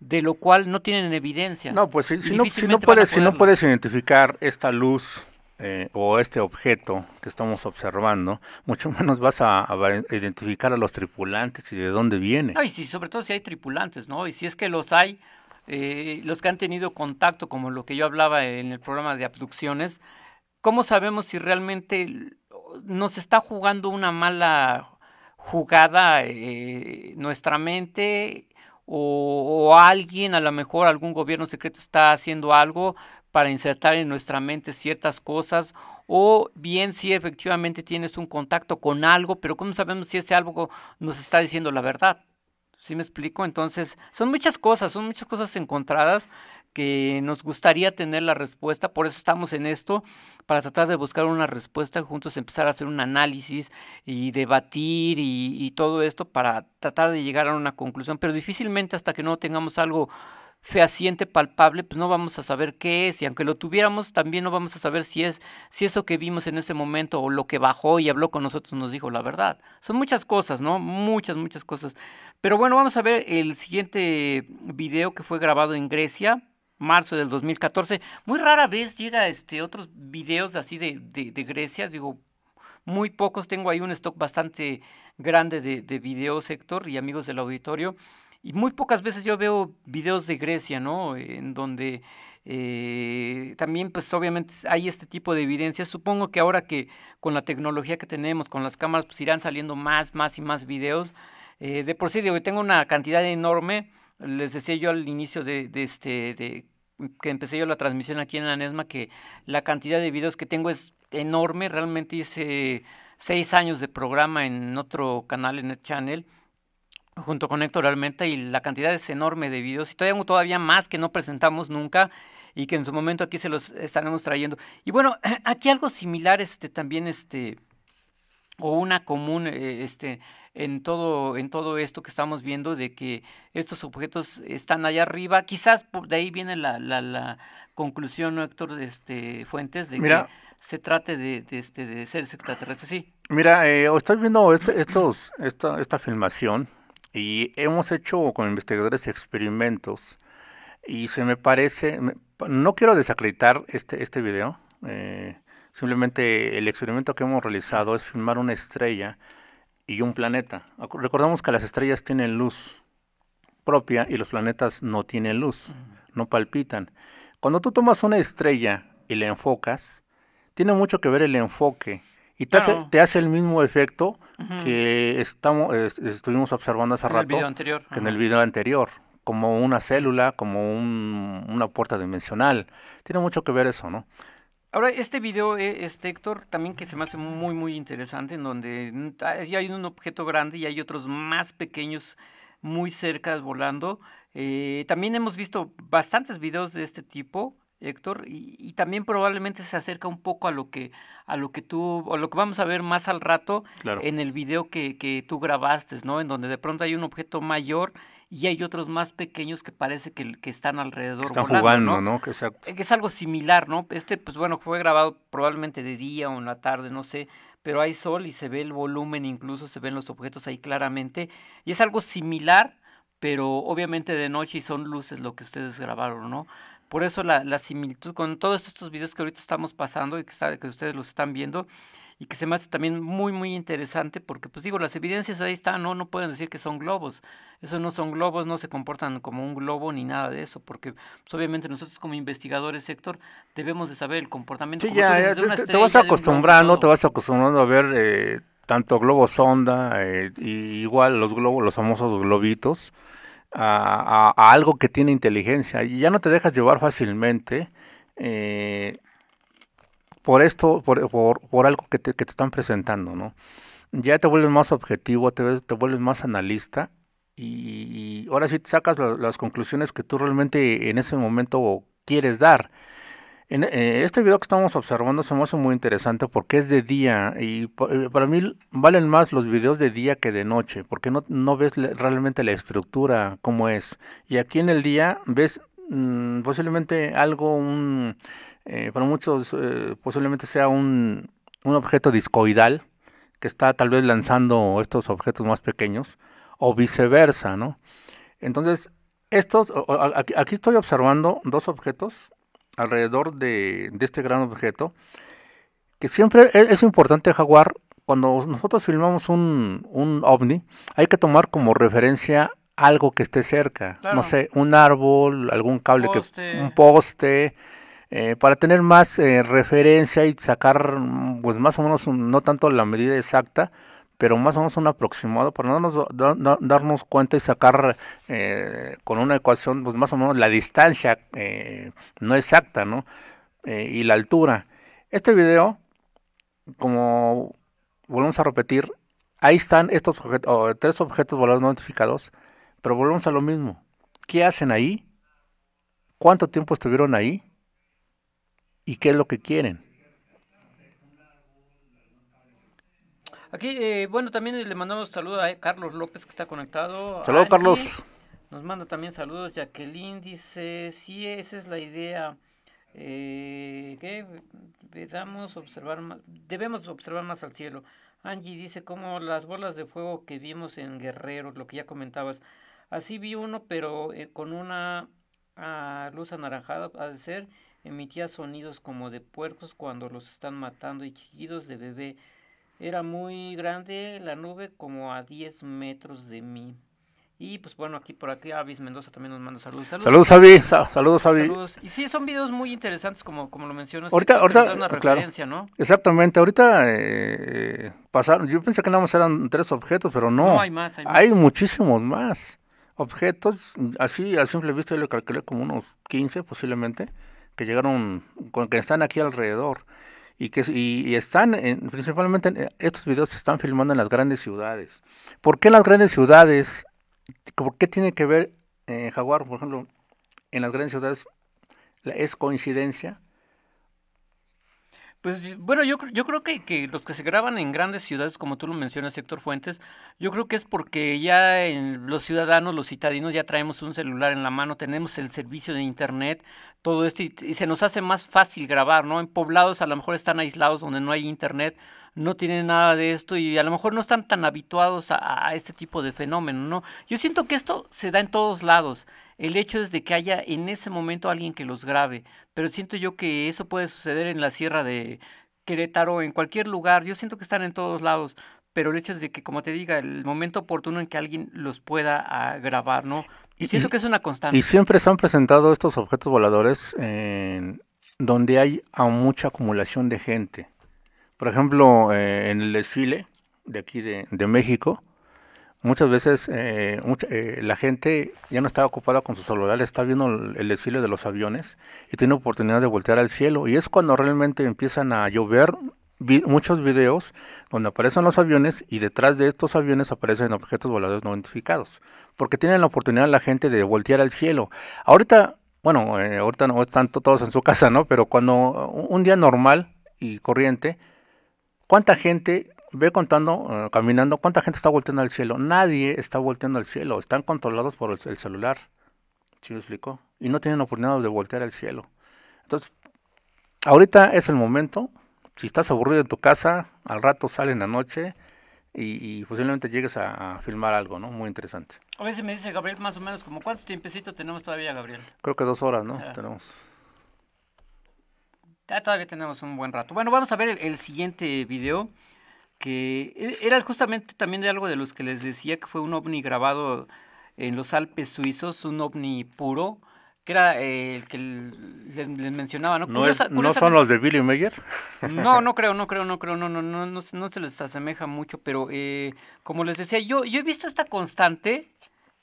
de lo cual no tienen evidencia. No, pues si, no, si no, puedes, si no puedes identificar esta luz eh, o este objeto que estamos observando, mucho menos vas a, identificar a los tripulantes y de dónde viene. Ay y sobre todo si hay tripulantes, ¿no? Y si es que los hay, eh, los que han tenido contacto, como lo que yo hablaba en el programa de abducciones, ¿cómo sabemos si realmente mm, nos está jugando una mala jugada eh, nuestra mente o, alguien, a lo mejor algún gobierno secreto está haciendo algo para insertar en nuestra mente ciertas cosas o bien si efectivamente tienes un contacto con algo, pero ¿cómo sabemos si ese algo nos está diciendo la verdad? ¿Sí me explico? Entonces, son muchas cosas, son muchas cosas encontradas que nos gustaría tener la respuesta, por eso estamos en esto, para tratar de buscar una respuesta, juntos empezar a hacer un análisis y debatir y, y todo esto para tratar de llegar a una conclusión, pero difícilmente hasta que no tengamos algo fehaciente, palpable, pues no vamos a saber qué es, y aunque lo tuviéramos, también no vamos a saber si es, si eso que vimos en ese momento o lo que bajó y habló con nosotros nos dijo la verdad. Son muchas cosas, ¿no? Muchas, muchas cosas. Pero bueno, vamos a ver el siguiente video que fue grabado en Grecia, marzo del 2014. Muy rara vez llega este otros videos así de, de, Grecia, digo, muy pocos. Tengo ahí un stock bastante grande de, de videos, Héctor, y amigos del auditorio. Y muy pocas veces yo veo videos de Grecia, ¿no? En donde eh, también, pues obviamente hay este tipo de evidencias. Supongo que ahora que con la tecnología que tenemos, con las cámaras, pues irán saliendo más, más y más videos. Eh, de por sí, digo, tengo una cantidad enorme. Les decía yo al inicio de, este, de que empecé yo la transmisión aquí en Anesma, que la cantidad de videos que tengo es enorme. Realmente hice seis años de programa en otro canal, en el channel, junto con Héctor Almenta, y la cantidad es enorme de videos. Y todavía, todavía más que no presentamos nunca y que en su momento aquí se los estaremos trayendo. Y bueno, aquí algo similar, este, también, este, o una común, eh, este, en todo, en todo esto que estamos viendo de que estos objetos están allá arriba. Quizás de ahí viene la, la, la conclusión, Héctor este, Fuentes, de que se trate de, este, de seres extraterrestres. Sí. Mira, eh, viendo este, estos, esta, esta filmación y hemos hecho con investigadores experimentos y se me parece, no quiero desacreditar este, este video, eh, simplemente el experimento que hemos realizado es filmar una estrella y un planeta. Recordamos que las estrellas tienen luz propia y los planetas no tienen luz, no palpitan. Cuando tú tomas una estrella y la enfocas, tiene mucho que ver el enfoque y te, hace, el mismo efecto que estamos, estuvimos observando hace en rato el video anterior. en el video anterior, como una célula, como un, una puerta dimensional. Tiene mucho que ver eso, ¿no? Ahora, este video, este Héctor, también que se me hace muy, muy interesante, en donde mm, ah, ya hay un objeto grande y hay otros más pequeños muy cerca volando. Eh, también hemos visto bastantes videos de este tipo, Héctor, y, también probablemente se acerca un poco a lo que, a lo que tú, o lo que vamos a ver más al rato en el video que, que tú grabaste, ¿no? En donde de pronto hay un objeto mayor y hay otros más pequeños que parece que, están alrededor. están jugando, ¿no? E, que, es algo similar, ¿no? Este, pues bueno, fue grabado probablemente de día o en la tarde, no sé, pero hay sol y se ve el volumen, incluso se ven los objetos ahí claramente, y es algo similar, pero obviamente de noche y son luces lo que ustedes grabaron, ¿no? Por eso la, la similitud con todos estos videos que ahorita estamos pasando y que ustedes los están viendo, y que se me hace también muy, muy interesante porque, pues digo, las evidencias ahí están, no, no pueden decir que son globos. Eso no son globos, no se comportan como un globo ni nada de eso, porque pues, obviamente nosotros como investigadores sector debemos de saber el comportamiento. como ya, dices, ya te, vas acostumbrando, te vas acostumbrando a ver... Eh, tanto globos sonda, eh, igual los globos, los famosos globitos, a, algo que tiene inteligencia. Y ya no te dejas llevar fácilmente eh, por esto, por, por, algo que te, que te, están presentando, ¿no? Ya te vuelves más objetivo, te, te vuelves más analista y, ahora sí te sacas las conclusiones que tú realmente en ese momento quieres dar. En, eh, este video que estamos observando se me hace muy interesante porque es de día y eh, para mí valen más los videos de día que de noche porque no, no ves realmente la estructura como es. Y aquí en el día ves mm, posiblemente algo, un, eh, para muchos eh, posiblemente sea un, objeto discoidal que está tal vez lanzando estos objetos más pequeños o viceversa, ¿no? Entonces, estos, aquí estoy observando dos objetos alrededor de, este gran objeto, que siempre e, es, importante, Jaguar, cuando nosotros filmamos un, ovni, hay que tomar como referencia algo que esté cerca, no sé, un árbol, algún cable, Que, un poste, eh, para tener más eh, referencia y sacar, mm, pues más o menos, no tanto la medida exacta, pero más o menos un aproximado para no darnos cuenta y sacar eh, con una ecuación, pues más o menos la distancia no exacta, ¿no? y la altura. Este video, como volvemos a repetir, ahí están estos objetos, tres objetos volados no identificados, pero volvemos a lo mismo. ¿Qué hacen ahí? ¿Cuánto tiempo estuvieron ahí? y qué es lo que quieren. Aquí, eh, bueno, también le mandamos saludos a Carlos López que está conectado. Saludos, Carlos. Nos manda también saludos. Jacqueline dice, sí, esa es la idea. Eh, que debemos observar, más, debemos observar más al cielo. Angie dice, como las bolas de fuego que vimos en Guerrero, lo que ya comentabas. Así vi uno, pero eh, con una ah, luz anaranjada, al ser emitía sonidos como de puercos cuando los están matando y chillidos de bebé. Era muy grande la nube, como a 10 metros de mí. Y pues bueno, aquí por aquí Avis Mendoza también nos manda saludos. Saludos, saludos saludos Avis. Y sí, son videos muy interesantes como, como lo mencionas. Ahorita, ahorita, claro. Exactamente, ahorita eh, pasaron, yo pensé que nada más eran tres objetos, pero no. No, hay más. Hay, muchísimos más objetos, así a simple vista yo lo calculé como unos 15 posiblemente que llegaron, con, que están aquí alrededor y que y, están principalmente estos videos se están filmando en las grandes ciudades. ¿Por qué las grandes ciudades? ¿Por qué tiene que ver en eh, Jaguar, por ejemplo, en las grandes ciudades? ¿Es coincidencia? Pues bueno, yo, yo creo que, que, los que se graban en grandes ciudades, como tú lo mencionas, Héctor Fuentes, yo creo que es porque ya en los ciudadanos, los citadinos, ya traemos un celular en la mano, tenemos el servicio de Internet, todo esto, y se nos hace más fácil grabar, ¿no? En poblados a lo mejor están aislados donde no hay Internet, no tienen nada de esto y a lo mejor no están tan habituados a, este tipo de fenómeno, ¿no? Yo siento que esto se da en todos lados. El hecho es de que haya en ese momento alguien que los grabe, pero siento yo que eso puede suceder en la sierra de Querétaro, en cualquier lugar. Yo siento que están en todos lados, pero el hecho es de que, como te diga, el momento oportuno en que alguien los pueda ah, grabar, ¿no? Y que es una constante. Y siempre se han presentado estos objetos voladores en donde hay mucha acumulación de gente. Por ejemplo, eh, en el desfile de aquí de, México, muchas veces eh, eh, la gente ya no está ocupada con su celular, está viendo el, desfile de los aviones y tiene oportunidad de voltear al cielo. Y es cuando realmente empiezan a llover muchos videos donde aparecen los aviones y detrás de estos aviones aparecen objetos voladores no identificados. Porque tienen la oportunidad la gente de voltear al cielo. Ahorita, bueno, ahorita no están todos en su casa, ¿no? Pero cuando un día normal y corriente, ¿Cuánta gente ve contando, eh, caminando, cuánta gente está volteando al cielo? Nadie está volteando al cielo, están controlados por el, celular. ¿Sí me explico? Y no tienen oportunidad de voltear al cielo. Entonces, ahorita es el momento. Si estás aburrido en tu casa, al rato salen en la noche y, posiblemente llegues a, filmar algo, ¿no? Muy interesante. A veces me dice Gabriel más o menos como cuántos tiempecitos tenemos todavía, Gabriel. Creo que dos horas, ¿no? tenemos. Ya todavía tenemos un buen rato. Bueno, vamos a ver el, siguiente video, que e, era justamente también de algo de los que les decía que fue un ovni grabado en los Alpes suizos, un ovni puro, que era eh, el que les, mencionaba, ¿no? No, son los de Billy Meyer? No, no creo, no creo, no creo, no, no, no, no, se les asemeja mucho, pero eh, como les decía, yo, yo he visto esta constante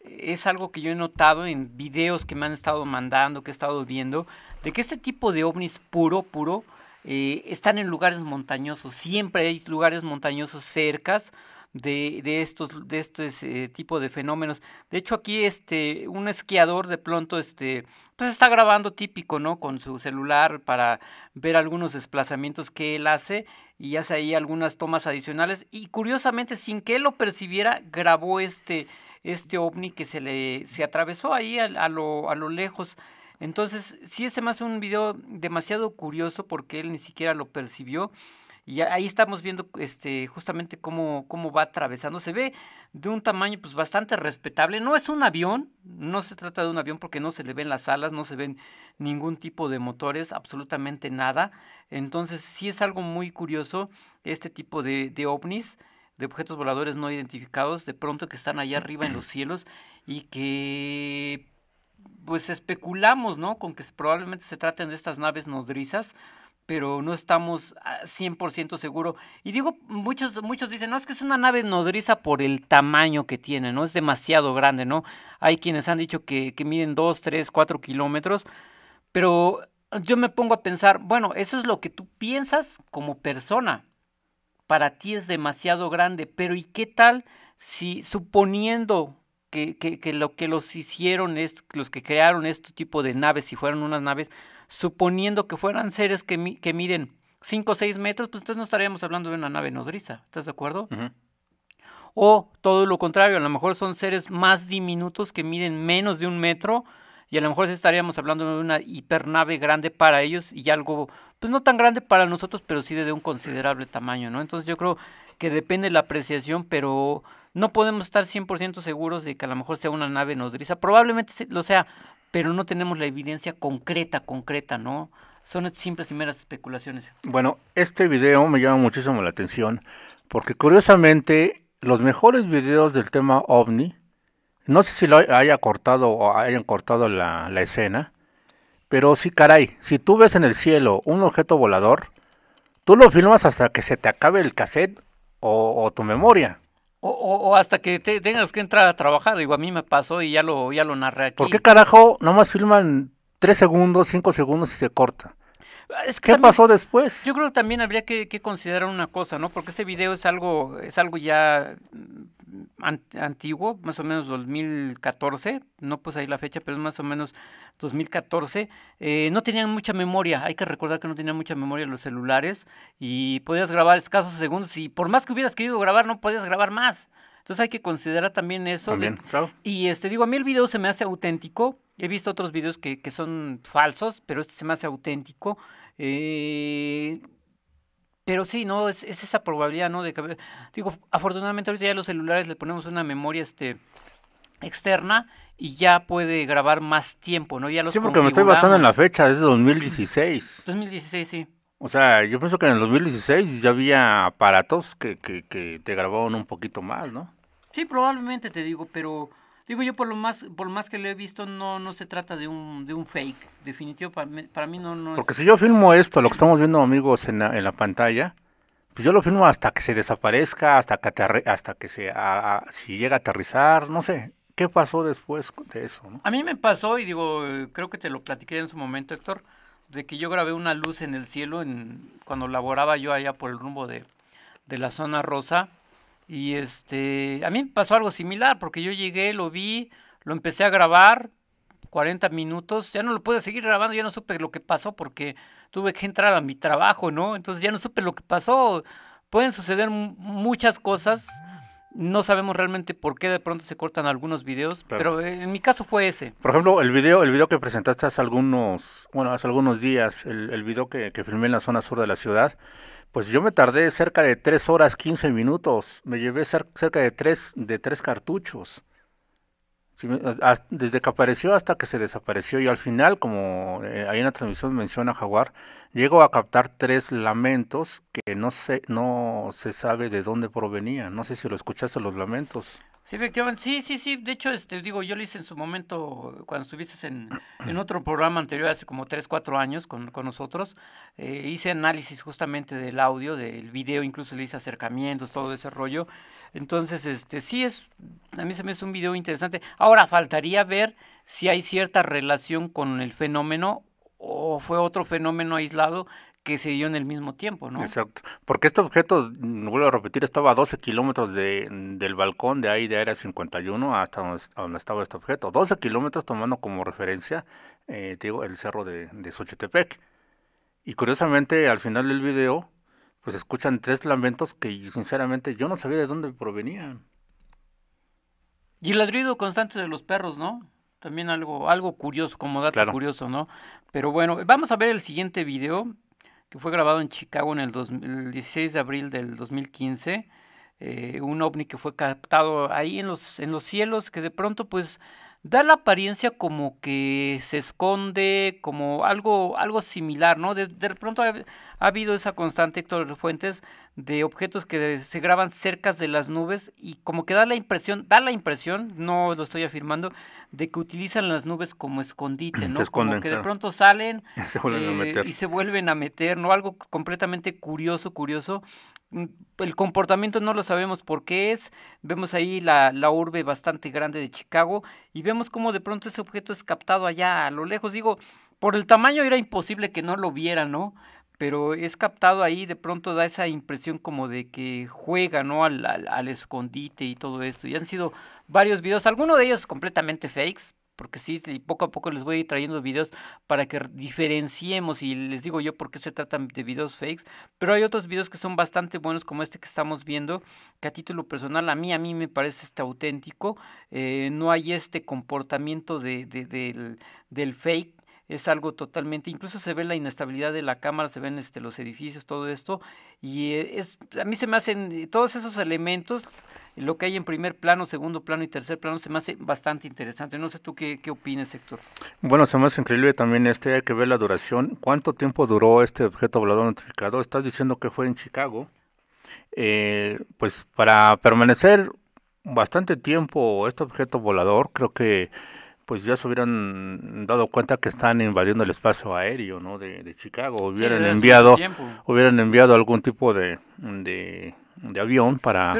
es algo que yo he notado en videos que me han estado mandando, que he estado viendo, de que este tipo de ovnis puro, puro, eh, están en lugares montañosos. Siempre hay lugares montañosos cercas de, de estos, de eh, tipo de fenómenos. De hecho, aquí este, un esquiador de pronto este, pues está grabando típico, ¿no? Con su celular para ver algunos desplazamientos que él hace y hace ahí algunas tomas adicionales. Y curiosamente, sin que él lo percibiera, grabó este este ovni que se le se atravesó ahí a, lo, a lo lejos. Entonces, sí ese más hace un video demasiado curioso porque él ni siquiera lo percibió. Y ahí estamos viendo este, justamente cómo, cómo va atravesando. Se ve de un tamaño pues bastante respetable. No es un avión, no se trata de un avión porque no se le ven las alas, no se ven ningún tipo de motores, absolutamente nada. Entonces sí es algo muy curioso este tipo de, de ovnis de objetos voladores no identificados de pronto que están allá arriba en los cielos y que pues especulamos, ¿no? Con que probablemente se traten de estas naves nodrizas, pero no estamos 100% seguro. Y digo, muchos, muchos dicen, no, es que es una nave nodriza por el tamaño que tiene, ¿no? Es demasiado grande, ¿no? Hay quienes han dicho que, que miden 2, 3, 4 kilómetros, pero yo me pongo a pensar, bueno, eso es lo que tú piensas como persona, para ti es demasiado grande, pero ¿y qué tal si suponiendo que, lo que los hicieron, es, los que crearon este tipo de naves, si fueron unas naves, suponiendo que fueran seres que, miden 5 o 6 metros, pues entonces no estaríamos hablando de una nave nodriza, ¿estás de acuerdo? O todo lo contrario, a lo mejor son seres más diminutos que miden menos de un metro, y a lo mejor estaríamos hablando de una hipernave grande para ellos y algo, pues no tan grande para nosotros, pero sí de un considerable tamaño, ¿no? Entonces yo creo que depende de la apreciación, pero no podemos estar 100% seguros de que a lo mejor sea una nave nodriza. Probablemente lo sea, pero no tenemos la evidencia concreta, concreta, ¿no? Son simples y meras especulaciones. Bueno, este video me llama muchísimo la atención porque curiosamente los mejores videos del tema ovni no sé si lo haya cortado o hayan cortado la, escena, pero sí, caray, si tú ves en el cielo un objeto volador, tú lo filmas hasta que se te acabe el cassette o, tu memoria. O, hasta que tengas que entrar a trabajar, digo, a mí me pasó y ya lo, ya lo narré aquí. ¿Por qué carajo nomás filman tres segundos, 5 segundos y se corta? Es que ¿Qué pasó después? Yo creo que también habría que, que, considerar una cosa, ¿no? Porque ese video es algo, es algo ya antiguo, más o menos 2014, no pues ahí la fecha, pero es más o menos 2014, eh, no tenían mucha memoria, hay que recordar que no tenían mucha memoria los celulares y podías grabar escasos segundos y por más que hubieras querido grabar, no podías grabar más. Entonces hay que considerar también eso. Y este digo, a mí el video se me hace auténtico, he visto otros videos que, que son falsos, pero este se me hace auténtico. Eh, pero sí, no, es, es esa probabilidad, ¿no? De que, eh, digo, afortunadamente ahorita ya los celulares le ponemos una memoria este externa y ya puede grabar más tiempo, ¿no? Ya sí, porque me estoy basando en la fecha, es 2016. 2016, sí. O sea, yo pienso que en el 2016 ya había aparatos que, que, que te grababan un poquito más, ¿no? Sí, probablemente te digo, pero Digo yo, por lo más por más que lo he visto, no no se trata de un, fake. Definitivo, para mí, para mí no, no Porque si yo filmo esto, lo que estamos viendo, amigos, en la, en la pantalla, pues yo lo filmo hasta que se desaparezca, hasta que, hasta que se, a, si llega a aterrizar, no sé. ¿Qué pasó después de eso? A mí me pasó, y digo, creo que te lo platiqué en su momento, Héctor, de que yo grabé una luz en el cielo en, cuando laboraba yo allá por el rumbo de, de la zona rosa y este, a mí me pasó algo similar, porque yo llegué, lo vi, lo empecé a grabar, 40 minutos, ya no lo pude seguir grabando, ya no supe lo que pasó porque tuve que entrar a mi trabajo, ¿no? Entonces ya no supe lo que pasó. Pueden suceder muchas cosas, no sabemos realmente por qué de pronto se cortan algunos videos, pero eh, en mi caso fue ese. Por ejemplo, el video, el video que presentaste hace algunos, bueno, hace algunos días, el, video que filmé en la zona sur de la ciudad, pues yo me tardé cerca de 3 horas 15 minutos. Me llevé cerca de 3, de tres cartuchos. Desde que apareció hasta que se desapareció. Y al final, como hay eh, una transmisión menciona Jaguar, llego a captar tres lamentos que no, sé, no se sabe de dónde provenían. No sé si lo escuchaste los lamentos. Sí, efectivamente, sí, sí, sí. De hecho, este, digo, yo lo hice en su momento, cuando estuviste en, otro programa anterior, hace como 3, 4 años con, con nosotros, eh, hice análisis justamente del audio, del video, incluso le hice acercamientos, todo ese rollo. Entonces, este, sí es, a mí se me hace un video interesante. Ahora, faltaría ver si hay cierta relación con el fenómeno o fue otro fenómeno aislado que se dio en el mismo tiempo, ¿no? Exacto. Porque este objeto, mm, vuelvo a repetir, estaba a 12 kilómetros mm, del balcón de ahí de Área 51 hasta donde, estaba este objeto. 12 kilómetros tomando como referencia, eh, digo, el cerro de, de Y curiosamente, al final del video, pues escuchan tres lamentos que sinceramente yo no sabía de dónde provenían. Y el ladrido constante de los perros, ¿no? También algo, algo curioso, como dato curioso, ¿no? Pero bueno, vamos a ver el siguiente video que fue grabado en Chicago en el, 16 de abril del 2015. Eh, un ovni que fue captado ahí en los, en los cielos, que de pronto pues da la apariencia como que se esconde, como algo, algo similar, ¿no? De, de pronto ha, ha, habido esa constante, Héctor Fuentes, de objetos que se graban cerca de las nubes y como que da la impresión, da la impresión, no lo estoy afirmando, de que utilizan las nubes como escondite, ¿no? como que de pronto salen eh, y se vuelven a meter, ¿no? Algo completamente curioso, curioso. Mm, el comportamiento no lo sabemos por qué es. Vemos ahí la, la urbe bastante grande de Chicago y vemos como de pronto ese objeto es captado allá a lo lejos. Digo, por el tamaño era imposible que no lo vieran, ¿no? pero es captado ahí, de pronto da esa impresión como de que juega, ¿no? Al, escondite y todo esto. Y han sido varios videos, algunos de ellos completamente fakes, porque sí, poco a poco les voy a ir trayendo videos para que diferenciemos y les digo yo por qué se tratan de videos fakes, pero hay otros videos que son bastante buenos como este que estamos viendo, que a título personal a mí, a mí me parece este auténtico, eh, no hay este comportamiento del fake es algo totalmente, incluso se ve la inestabilidad de la cámara, se ven este, los edificios, todo esto, y eh, es, a mí se me hacen eh, todos esos elementos, lo que hay en primer plano, segundo plano y tercer plano, se me hace bastante interesante. No sé tú qué, qué opinas, Héctor. Bueno, se me hace increíble también este, hay que ver la duración. ¿Cuánto tiempo duró este objeto volador notificado? Estás diciendo que fue en Chicago. Eh, pues para permanecer bastante tiempo este objeto volador, creo que pues ya se hubieran dado cuenta que están invadiendo el espacio aéreo ¿no? de, de Chicago, hubieran enviado hubieran enviado algún tipo de, avión para,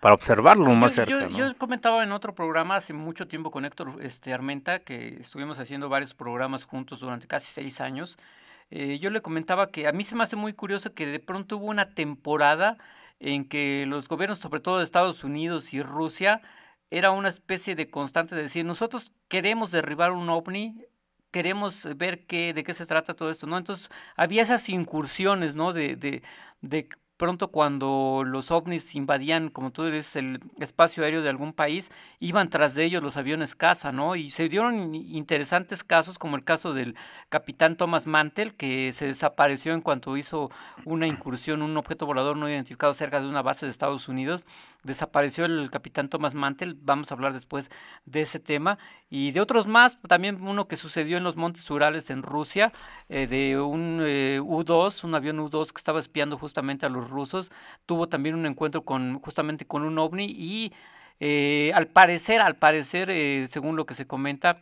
para observarlo más cerca. Yo, comentaba en otro programa hace mucho tiempo con Héctor este, Armenta, que estuvimos haciendo varios programas juntos durante casi seis años, eh, yo le comentaba que a mí se me hace muy curioso que de pronto hubo una temporada en que los gobiernos, sobre todo de Estados Unidos y Rusia, era una especie de constante de decir, nosotros queremos derribar un ovni, queremos ver qué, de qué se trata todo esto, ¿no? Entonces había esas incursiones, ¿no? De, de, de pronto cuando los ovnis invadían, como tú dices, el espacio aéreo de algún país, iban tras de ellos los aviones caza, ¿no? Y se dieron interesantes casos, como el caso del capitán Thomas Mantel, que se desapareció en cuanto hizo una incursión, un objeto volador no identificado cerca de una base de Estados Unidos desapareció el capitán Thomas Mantel, vamos a hablar después de ese tema, y de otros más, también uno que sucedió en los Montes Urales en Rusia, eh, de un eh, U-2, un avión U-2 que estaba espiando justamente a los rusos, tuvo también un encuentro con justamente con un ovni y eh, al parecer, al parecer, según lo que se comenta,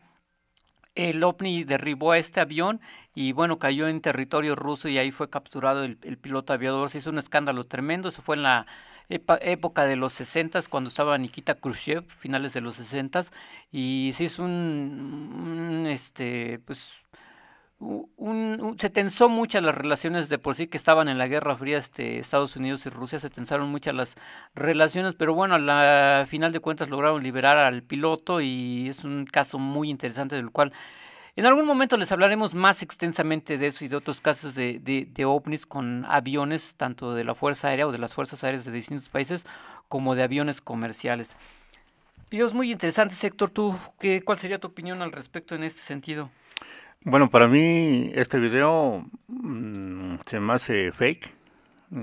el ovni derribó a este avión y bueno, cayó en territorio ruso y ahí fue capturado el, el piloto aviador, se hizo un escándalo tremendo, eso fue en la época de los 60 cuando estaba Nikita Khrushchev, finales de los 60 y sí es un, este, pues, un, se tensó muchas las relaciones de por sí que estaban en la Guerra Fría, este, Estados Unidos y Rusia, se tensaron muchas las relaciones, pero bueno, a la final de cuentas lograron liberar al piloto y es un caso muy interesante del cual en algún momento les hablaremos más extensamente de eso y de otros casos de, de, ovnis con aviones, tanto de la Fuerza Aérea o de las Fuerzas Aéreas de distintos países, como de aviones comerciales. Videos muy interesante, Héctor. qué, cuál sería tu opinión al respecto en este sentido? Bueno, para mí este video mm, se me hace fake.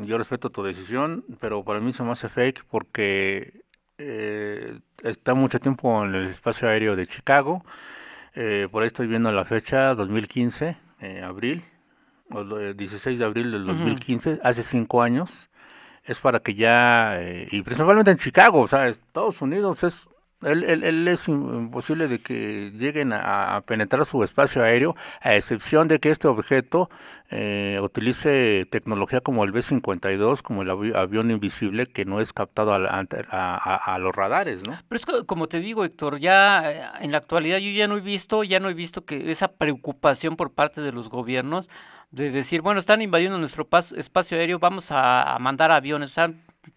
Yo respeto tu decisión, pero para mí se me hace fake porque eh, está mucho tiempo en el espacio aéreo de Chicago eh, por ahí estoy viendo la fecha, 2015, eh, abril, 16 eh, de abril del 2015, hace cinco años. Es para que ya, eh, y principalmente en Chicago, o sea, Estados Unidos es él, es imposible de que lleguen a, penetrar su espacio aéreo, a excepción de que este objeto eh, utilice tecnología como el B-52, como el avión invisible, que no es captado a, los radares, ¿no? Pero es que, como te digo, Héctor, ya eh, en la actualidad yo ya no he visto, ya no he visto que esa preocupación por parte de los gobiernos de decir, bueno, están invadiendo nuestro espacio aéreo, vamos a, mandar aviones, o sea,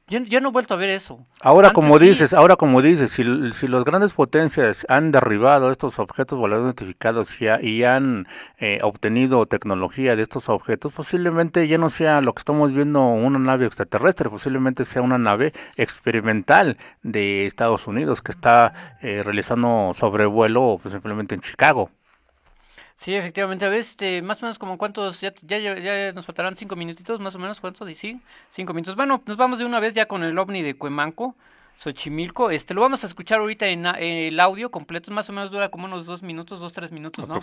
yo, no he vuelto a ver eso. Ahora como dices, ahora como dices, si, si las grandes potencias han derribado estos objetos voladores identificados y, han eh, obtenido tecnología de estos objetos, posiblemente ya no sea lo que estamos viendo una nave extraterrestre, posiblemente sea una nave experimental de Estados Unidos que está eh, realizando sobrevuelo pues, simplemente en Chicago. Sí, efectivamente. A ver, este, más o menos como cuántos, ya, ya, nos faltarán cinco minutitos, más o menos cuántos, y sí, cinco minutos. Bueno, nos vamos de una vez ya con el ovni de Cuemanco, Xochimilco. Este, lo vamos a escuchar ahorita en, eh, el audio completo, más o menos dura como unos dos minutos, dos, tres minutos, ¿no?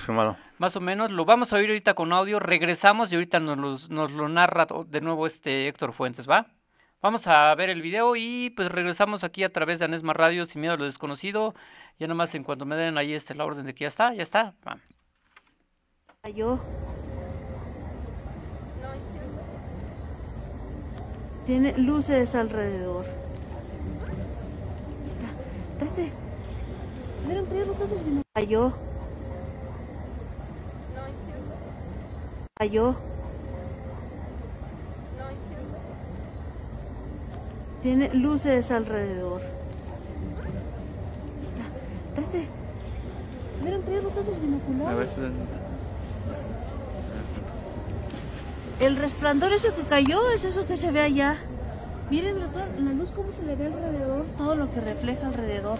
Más o menos, lo vamos a oír ahorita con audio, regresamos y ahorita nos, nos lo narra de nuevo este Héctor Fuentes, ¿va? Vamos a ver el video y pues regresamos aquí a través de Anesma Radio, sin miedo a lo desconocido. Ya nomás en cuanto me den ahí este, la orden de que ya está, ya está. Cayó. Tiene luces alrededor. los ah, este, ojos no cayó. Este, cayó. Este, tiene luces alrededor. Date. Se vieron los ojos El resplandor, eso que cayó, es eso que se ve allá. Miren la, luz, cómo se le ve alrededor, todo lo que refleja alrededor.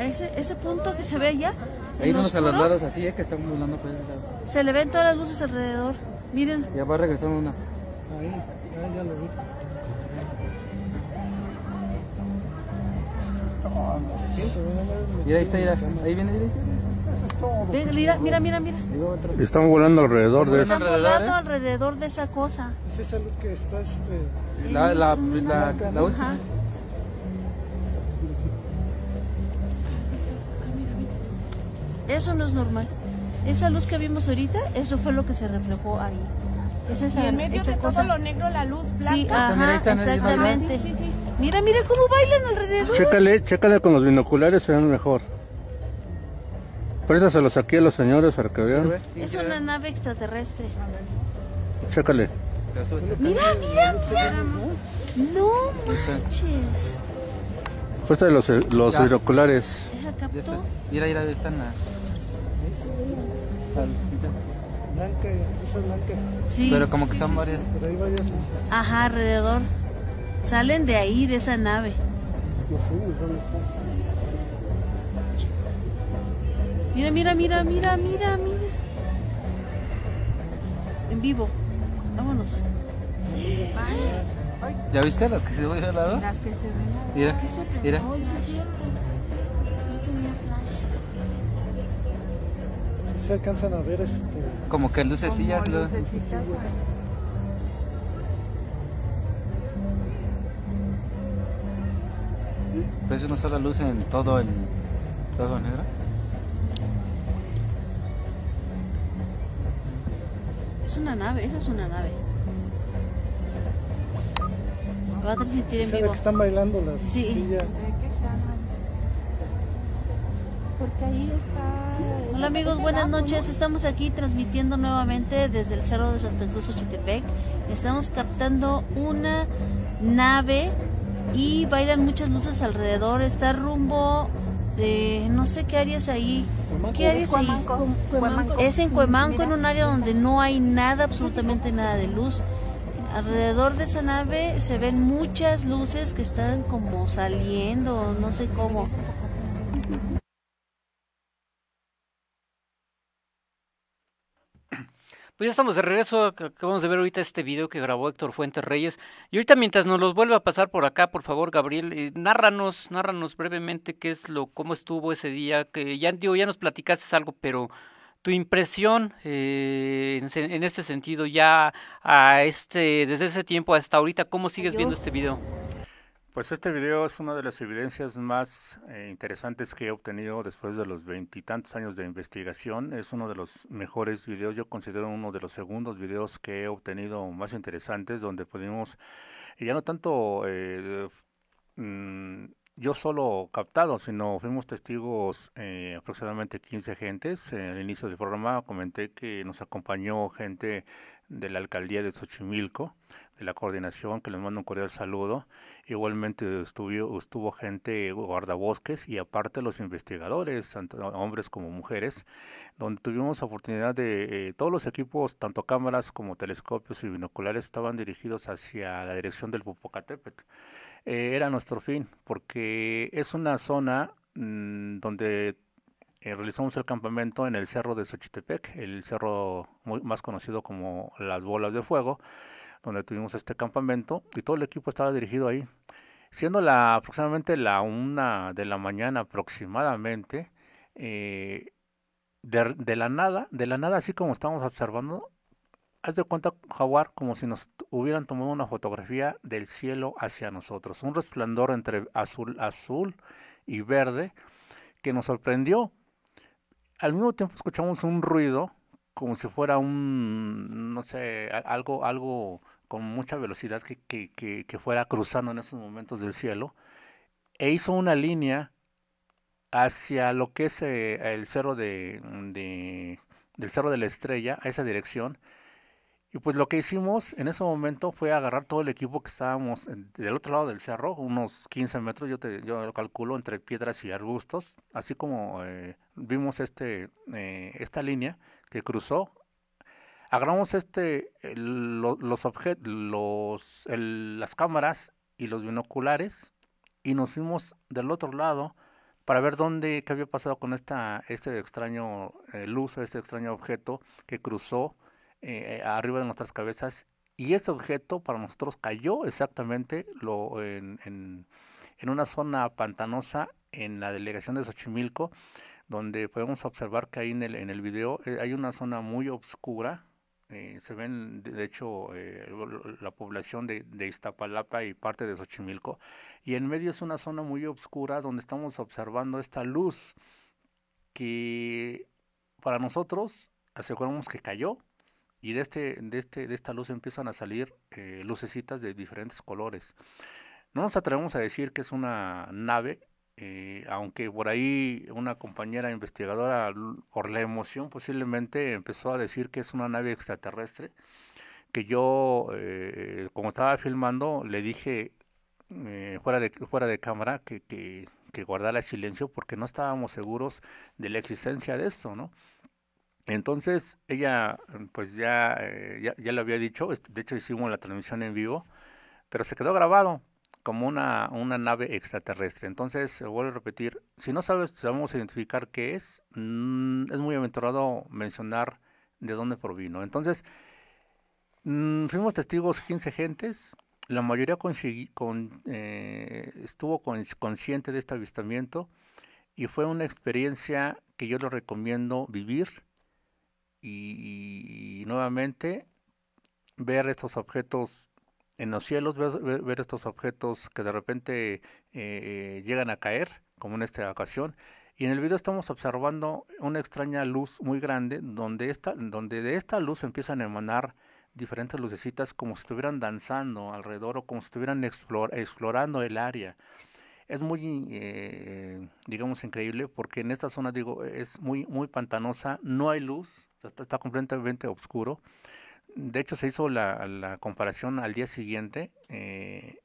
Ese, ese punto que se ve allá. Ahí unos a las lados así, eh, que estamos volando por ese lado. Se le ven todas las luces alrededor. Miren. Ya va a regresar una. Ahí, ahí ya lo vi. Mira, ahí está, mira. Ahí viene, mira mira, mira, mira. mira. Están volando alrededor de Están volando alrededor de esa cosa. Es esa luz que está este... La, la, la, última. Eso no es normal. Esa luz que vimos ahorita, eso fue lo que se reflejó ahí. Es esa, y en medio esa de cosa. todo lo negro, la luz blanca. Sí, ajá, exactamente. Mira, mira cómo bailan alrededor. Chécale, con los binoculares, se mejor. Por eso se los aquí a los señores para que vean. Es una nave extraterrestre. Chécale. Mira, mira, mira. No manches. ¿Fuiste de los, los captó? Mira, mira, están la... Blanca, esa blanca. Sí. Pero como que son varias. Ajá, alrededor. Salen de ahí, de esa nave. No sé, ¿dónde están? Mira, mira, mira, mira, mira, mira. En vivo. Vámonos. ¿Ya viste las que se ven al lado? Las que se ven. Mira, mira. No tenía flash. Si se alcanzan a ver este... Como que lucecillas. Como lo... ¿Pero una sola luz en todo el... todo negro? una nave, esa es una nave. va a transmitir en vivo. que están bailando las sí. Porque ahí está... Hola amigos, buenas noches. Estamos aquí transmitiendo nuevamente desde el Cerro de Santa Cruz, Ochitepec. Estamos captando una nave y bailan muchas luces alrededor. Está rumbo de no sé qué áreas ahí ¿Qué es Es en Cuemanco, en un área donde no hay nada, absolutamente nada de luz. Alrededor de esa nave se ven muchas luces que están como saliendo, no sé cómo. Pues ya estamos de regreso, acabamos de ver ahorita este video que grabó Héctor Fuentes Reyes. Y ahorita mientras nos los vuelve a pasar por acá, por favor, Gabriel, eh, nárranos, brevemente qué es lo, cómo estuvo ese día, que ya, digo, ya nos platicaste algo, pero tu impresión eh, en, en, este sentido ya a este, desde ese tiempo hasta ahorita, ¿cómo sigues pues viendo este video? Pues este video es una de las evidencias más eh, interesantes que he obtenido después de los veintitantos años de investigación. Es uno de los mejores videos, yo considero uno de los segundos videos que he obtenido más interesantes, donde pudimos, ya no tanto eh, mm, yo solo captado, sino fuimos testigos eh, aproximadamente 15 gentes. En el inicio del programa comenté que nos acompañó gente de la alcaldía de Xochimilco, de la coordinación, que les mando un cordial saludo. Igualmente estuvo, estuvo gente guardabosques y aparte los investigadores, hombres como mujeres, donde tuvimos oportunidad de eh, todos los equipos, tanto cámaras como telescopios y binoculares, estaban dirigidos hacia la dirección del Popocatépetl. Eh, era nuestro fin, porque es una zona mm, donde eh, realizamos el campamento en el cerro de Xochitepec, el cerro más conocido como las bolas de fuego, donde tuvimos este campamento y todo el equipo estaba dirigido ahí. Siendo la aproximadamente la una de la mañana aproximadamente, eh, de, la nada, de la nada así como estamos observando, haz de cuenta jaguar como si nos hubieran tomado una fotografía del cielo hacia nosotros, un resplandor entre azul, azul y verde que nos sorprendió. Al mismo tiempo escuchamos un ruido como si fuera un no sé algo algo con mucha velocidad que, fuera cruzando en esos momentos del cielo, e hizo una línea hacia lo que es eh, el cerro de, mm, cerro de la estrella, a esa dirección. Y pues lo que hicimos en ese momento fue agarrar todo el equipo que estábamos del otro lado del cerro, unos 15 metros, yo, te, lo calculo, entre piedras y arbustos, así como eh, vimos este, eh, esta línea que cruzó agarramos este, los objetos, los, las cámaras y los binoculares y nos fuimos del otro lado para ver dónde, qué había pasado con esta, este extraño luz eh, luz, este extraño objeto que cruzó eh, arriba de nuestras cabezas y este objeto para nosotros cayó exactamente lo, en, en, una zona pantanosa en la delegación de Xochimilco donde podemos observar que ahí en el, en el video eh, hay una zona muy oscura eh, se ven, de hecho, eh, la población de, Iztapalapa y parte de Xochimilco. Y en medio es una zona muy oscura donde estamos observando esta luz que para nosotros aseguramos que cayó y de, este, este, de esta luz empiezan a salir eh, lucecitas de diferentes colores. No nos atrevemos a decir que es una nave, eh, aunque por ahí una compañera investigadora, por la emoción posiblemente, empezó a decir que es una nave extraterrestre, que yo, eh, como estaba filmando, le dije eh, fuera, de, fuera de cámara que, que, guardara silencio porque no estábamos seguros de la existencia de esto, ¿no? Entonces ella, pues ya, ya, ya lo había dicho, este, de hecho hicimos la transmisión en vivo, pero se quedó grabado, como una, nave extraterrestre. Entonces, vuelvo a repetir, si no sabes, sabemos identificar qué es, mm, es muy aventurado mencionar de dónde provino. Entonces, mm, fuimos testigos 15 gentes, la mayoría con, eh, estuvo consciente de este avistamiento y fue una experiencia que yo les recomiendo vivir y nuevamente ver estos objetos en los cielos, ver, ver, estos objetos que de repente eh, llegan a caer, como en esta ocasión. Y en el video estamos observando una extraña luz muy grande, donde, esta, donde de esta luz empiezan a emanar diferentes lucecitas como si estuvieran danzando alrededor o como si estuvieran explorando el área. Es muy, eh, digamos, increíble porque en esta zona, digo, es muy, muy pantanosa, no hay luz, está completamente oscuro de hecho se hizo la, comparación al día siguiente, eh,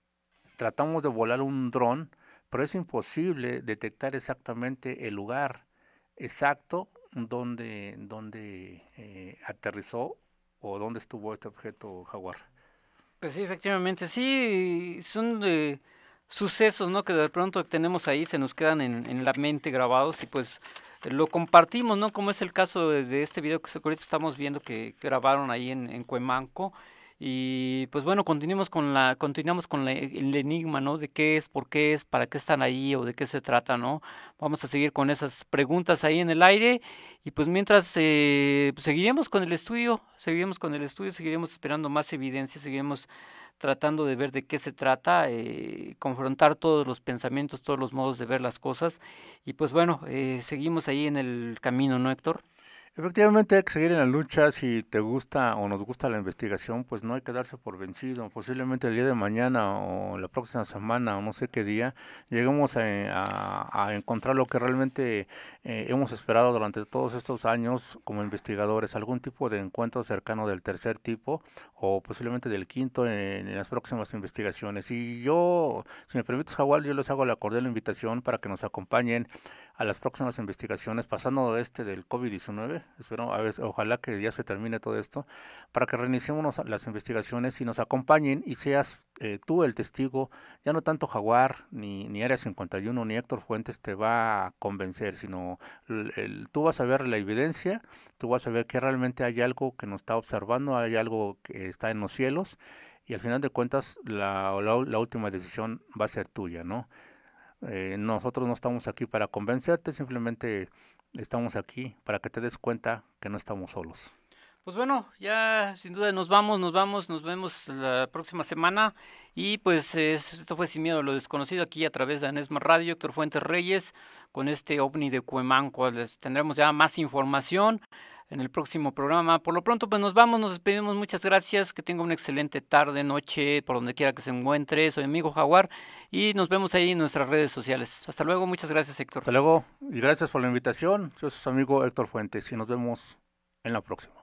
tratamos de volar un dron, pero es imposible detectar exactamente el lugar exacto donde, donde eh, aterrizó o dónde estuvo este objeto jaguar. Pues sí, efectivamente, sí, son de eh, sucesos ¿no? que de pronto tenemos ahí, se nos quedan en la mente grabados y pues lo compartimos, ¿no? Como es el caso de este video que ahorita estamos viendo que grabaron ahí en, en Cuemanco. Y pues bueno, continuemos con la, continuamos con el enigma, ¿no? De qué es, por qué es, para qué están ahí o de qué se trata, ¿no? Vamos a seguir con esas preguntas ahí en el aire. Y pues mientras eh, pues, seguiremos con el estudio, seguiremos con el estudio, seguiremos esperando más evidencia, seguiremos tratando de ver de qué se trata, eh, confrontar todos los pensamientos, todos los modos de ver las cosas. Y pues bueno, eh, seguimos ahí en el camino, ¿no, Héctor? Efectivamente hay que seguir en la lucha, si te gusta o nos gusta la investigación, pues no hay que darse por vencido. Posiblemente el día de mañana o la próxima semana o no sé qué día, lleguemos eh, a, encontrar lo que realmente eh, hemos esperado durante todos estos años como investigadores, algún tipo de encuentro cercano del tercer tipo o posiblemente del quinto en, las próximas investigaciones. Y yo, si me permites, Jawal, yo les hago la cordial invitación para que nos acompañen a las próximas investigaciones, pasando este del COVID-19, espero, a ver, ojalá que ya se termine todo esto, para que reiniciemos las investigaciones y nos acompañen y seas eh, tú el testigo, ya no tanto Jaguar, ni, ni Área 51, ni Héctor Fuentes te va a convencer, sino el, tú vas a ver la evidencia, tú vas a ver que realmente hay algo que nos está observando, hay algo que está en los cielos, y al final de cuentas la, la última decisión va a ser tuya, ¿no? Eh, nosotros no estamos aquí para convencerte, simplemente estamos aquí para que te des cuenta que no estamos solos. Pues bueno, ya sin duda nos vamos, nos vamos, nos vemos la próxima semana. Y pues esto fue Sin Miedo a lo Desconocido aquí a través de Anesma Radio, Héctor Fuentes Reyes, con este ovni de Cuemanco. Les tendremos ya más información en el próximo programa. Por lo pronto, pues nos vamos, nos despedimos. Muchas gracias. Que tenga una excelente tarde, noche, por donde quiera que se encuentre. Soy amigo Jaguar y nos vemos ahí en nuestras redes sociales. Hasta luego. Muchas gracias, Héctor. Hasta luego y gracias por la invitación. Soy su amigo Héctor Fuentes y nos vemos en la próxima.